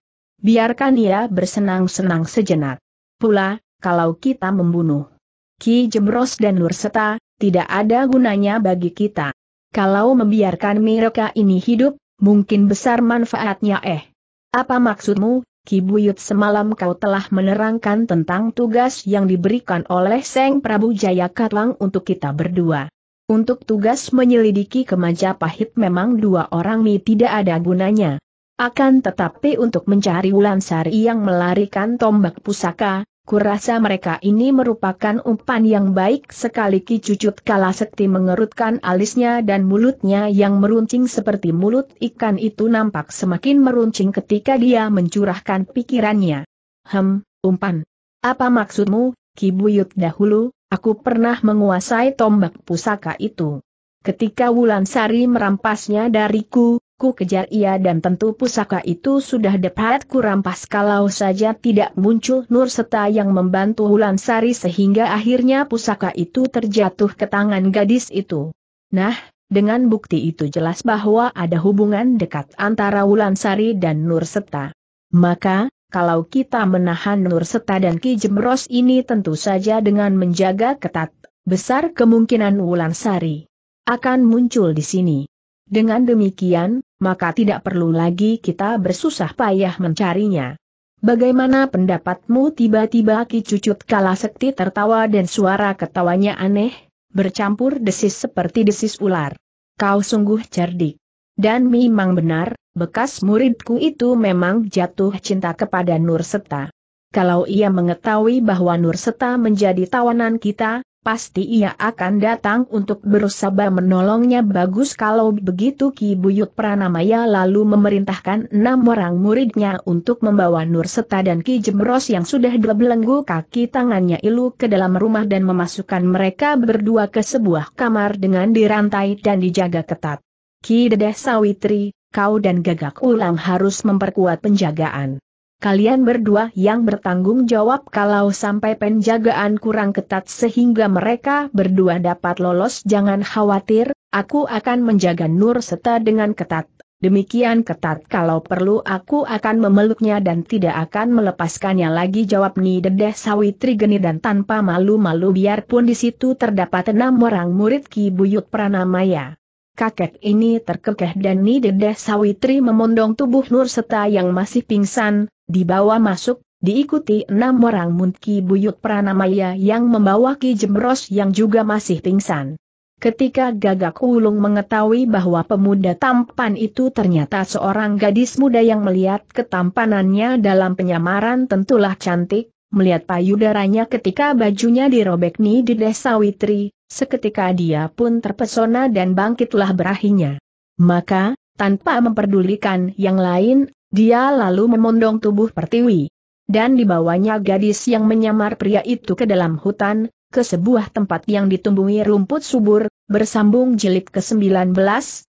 S1: Biarkan ia bersenang-senang sejenak. Pula, kalau kita membunuh Ki Jemros dan Nurseta, tidak ada gunanya bagi kita. Kalau membiarkan mereka ini hidup, mungkin besar manfaatnya eh. Apa maksudmu, Ki Buyut semalam kau telah menerangkan tentang tugas yang diberikan oleh Seng Prabu Jaya Katwang untuk kita berdua. Untuk tugas menyelidiki ke Majapahit memang dua orang mi tidak ada gunanya. Akan tetapi untuk mencari Wulan Sari yang melarikan tombak pusaka, kurasa mereka ini merupakan umpan yang baik sekali Ki Cucut Kala Sekti mengerutkan alisnya dan mulutnya yang meruncing seperti mulut ikan itu nampak semakin meruncing ketika dia mencurahkan pikirannya. Hem, umpan. Apa maksudmu, Ki Buyut dahulu, aku pernah menguasai tombak pusaka itu. Ketika Wulan Sari merampasnya dariku, ku kejar ia dan tentu pusaka itu sudah dapat ku rampas kalau saja tidak muncul Nur Seta yang membantu Sari sehingga akhirnya pusaka itu terjatuh ke tangan gadis itu. Nah, dengan bukti itu jelas bahwa ada hubungan dekat antara Sari dan Nur Seta. Maka, kalau kita menahan Nur Seta dan Ki Jemros ini tentu saja dengan menjaga ketat, besar kemungkinan Sari akan muncul di sini. Dengan demikian, maka tidak perlu lagi kita bersusah payah mencarinya. Bagaimana pendapatmu tiba-tiba Ki Cucut Sekti tertawa dan suara ketawanya aneh, bercampur desis seperti desis ular. Kau sungguh cerdik. Dan memang benar, bekas muridku itu memang jatuh cinta kepada Nurseta. Kalau ia mengetahui bahwa Nurseta menjadi tawanan kita, pasti ia akan datang untuk berusaha menolongnya bagus kalau begitu Ki Buyut Pranamaya lalu memerintahkan enam orang muridnya untuk membawa Nur Seta dan Ki Jemros yang sudah belenggu kaki tangannya ilu ke dalam rumah dan memasukkan mereka berdua ke sebuah kamar dengan dirantai dan dijaga ketat. Ki Dedeh Sawitri, kau dan Gagak Ulang harus memperkuat penjagaan kalian berdua yang bertanggung jawab kalau sampai penjagaan kurang ketat sehingga mereka berdua dapat lolos jangan khawatir, aku akan menjaga Nur Seta dengan ketat. Demikian ketat kalau perlu aku akan memeluknya dan tidak akan melepaskannya lagi jawab Ni Dedeh Sawitri geni dan tanpa malu-malu biarpun di situ terdapat enam orang murid Ki Buyut Pranamaya. Kakek ini terkekeh dan Ni Dedeh Sawitri memondong tubuh Nur Seta yang masih pingsan, Dibawa masuk, diikuti enam orang Muntki Buyut Pranamaya yang membawa Ki Jemros yang juga masih pingsan. Ketika Gagak Ulung mengetahui bahwa pemuda tampan itu ternyata seorang gadis muda yang melihat ketampanannya dalam penyamaran tentulah cantik, melihat payudaranya ketika bajunya dirobek nih di desa Witri, seketika dia pun terpesona dan bangkitlah berahinya. Maka, tanpa memperdulikan yang lain dia lalu memondong tubuh pertiwi. Dan dibawanya gadis yang menyamar pria itu ke dalam hutan, ke sebuah tempat yang ditumbuhi rumput subur, bersambung jilid ke-19,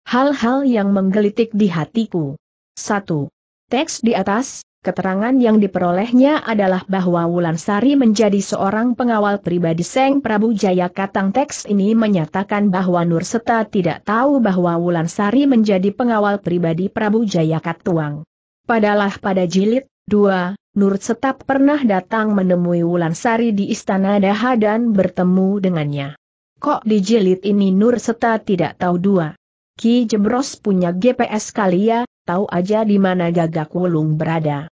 S1: hal-hal yang menggelitik di hatiku. 1. Teks di atas, keterangan yang diperolehnya adalah bahwa Wulansari menjadi seorang pengawal pribadi Seng Prabu Jaya Katang teks ini menyatakan bahwa Nur Nurseta tidak tahu bahwa Wulansari menjadi pengawal pribadi Prabu Jaya Katuang. Padalah pada jilid 2, Nur Setap pernah datang menemui Wulan Sari di Istana Daha dan bertemu dengannya. Kok di jilid ini Nur Seta tidak tahu dua? Ki Jebros punya GPS kali ya, tahu aja di mana gagak wulung berada.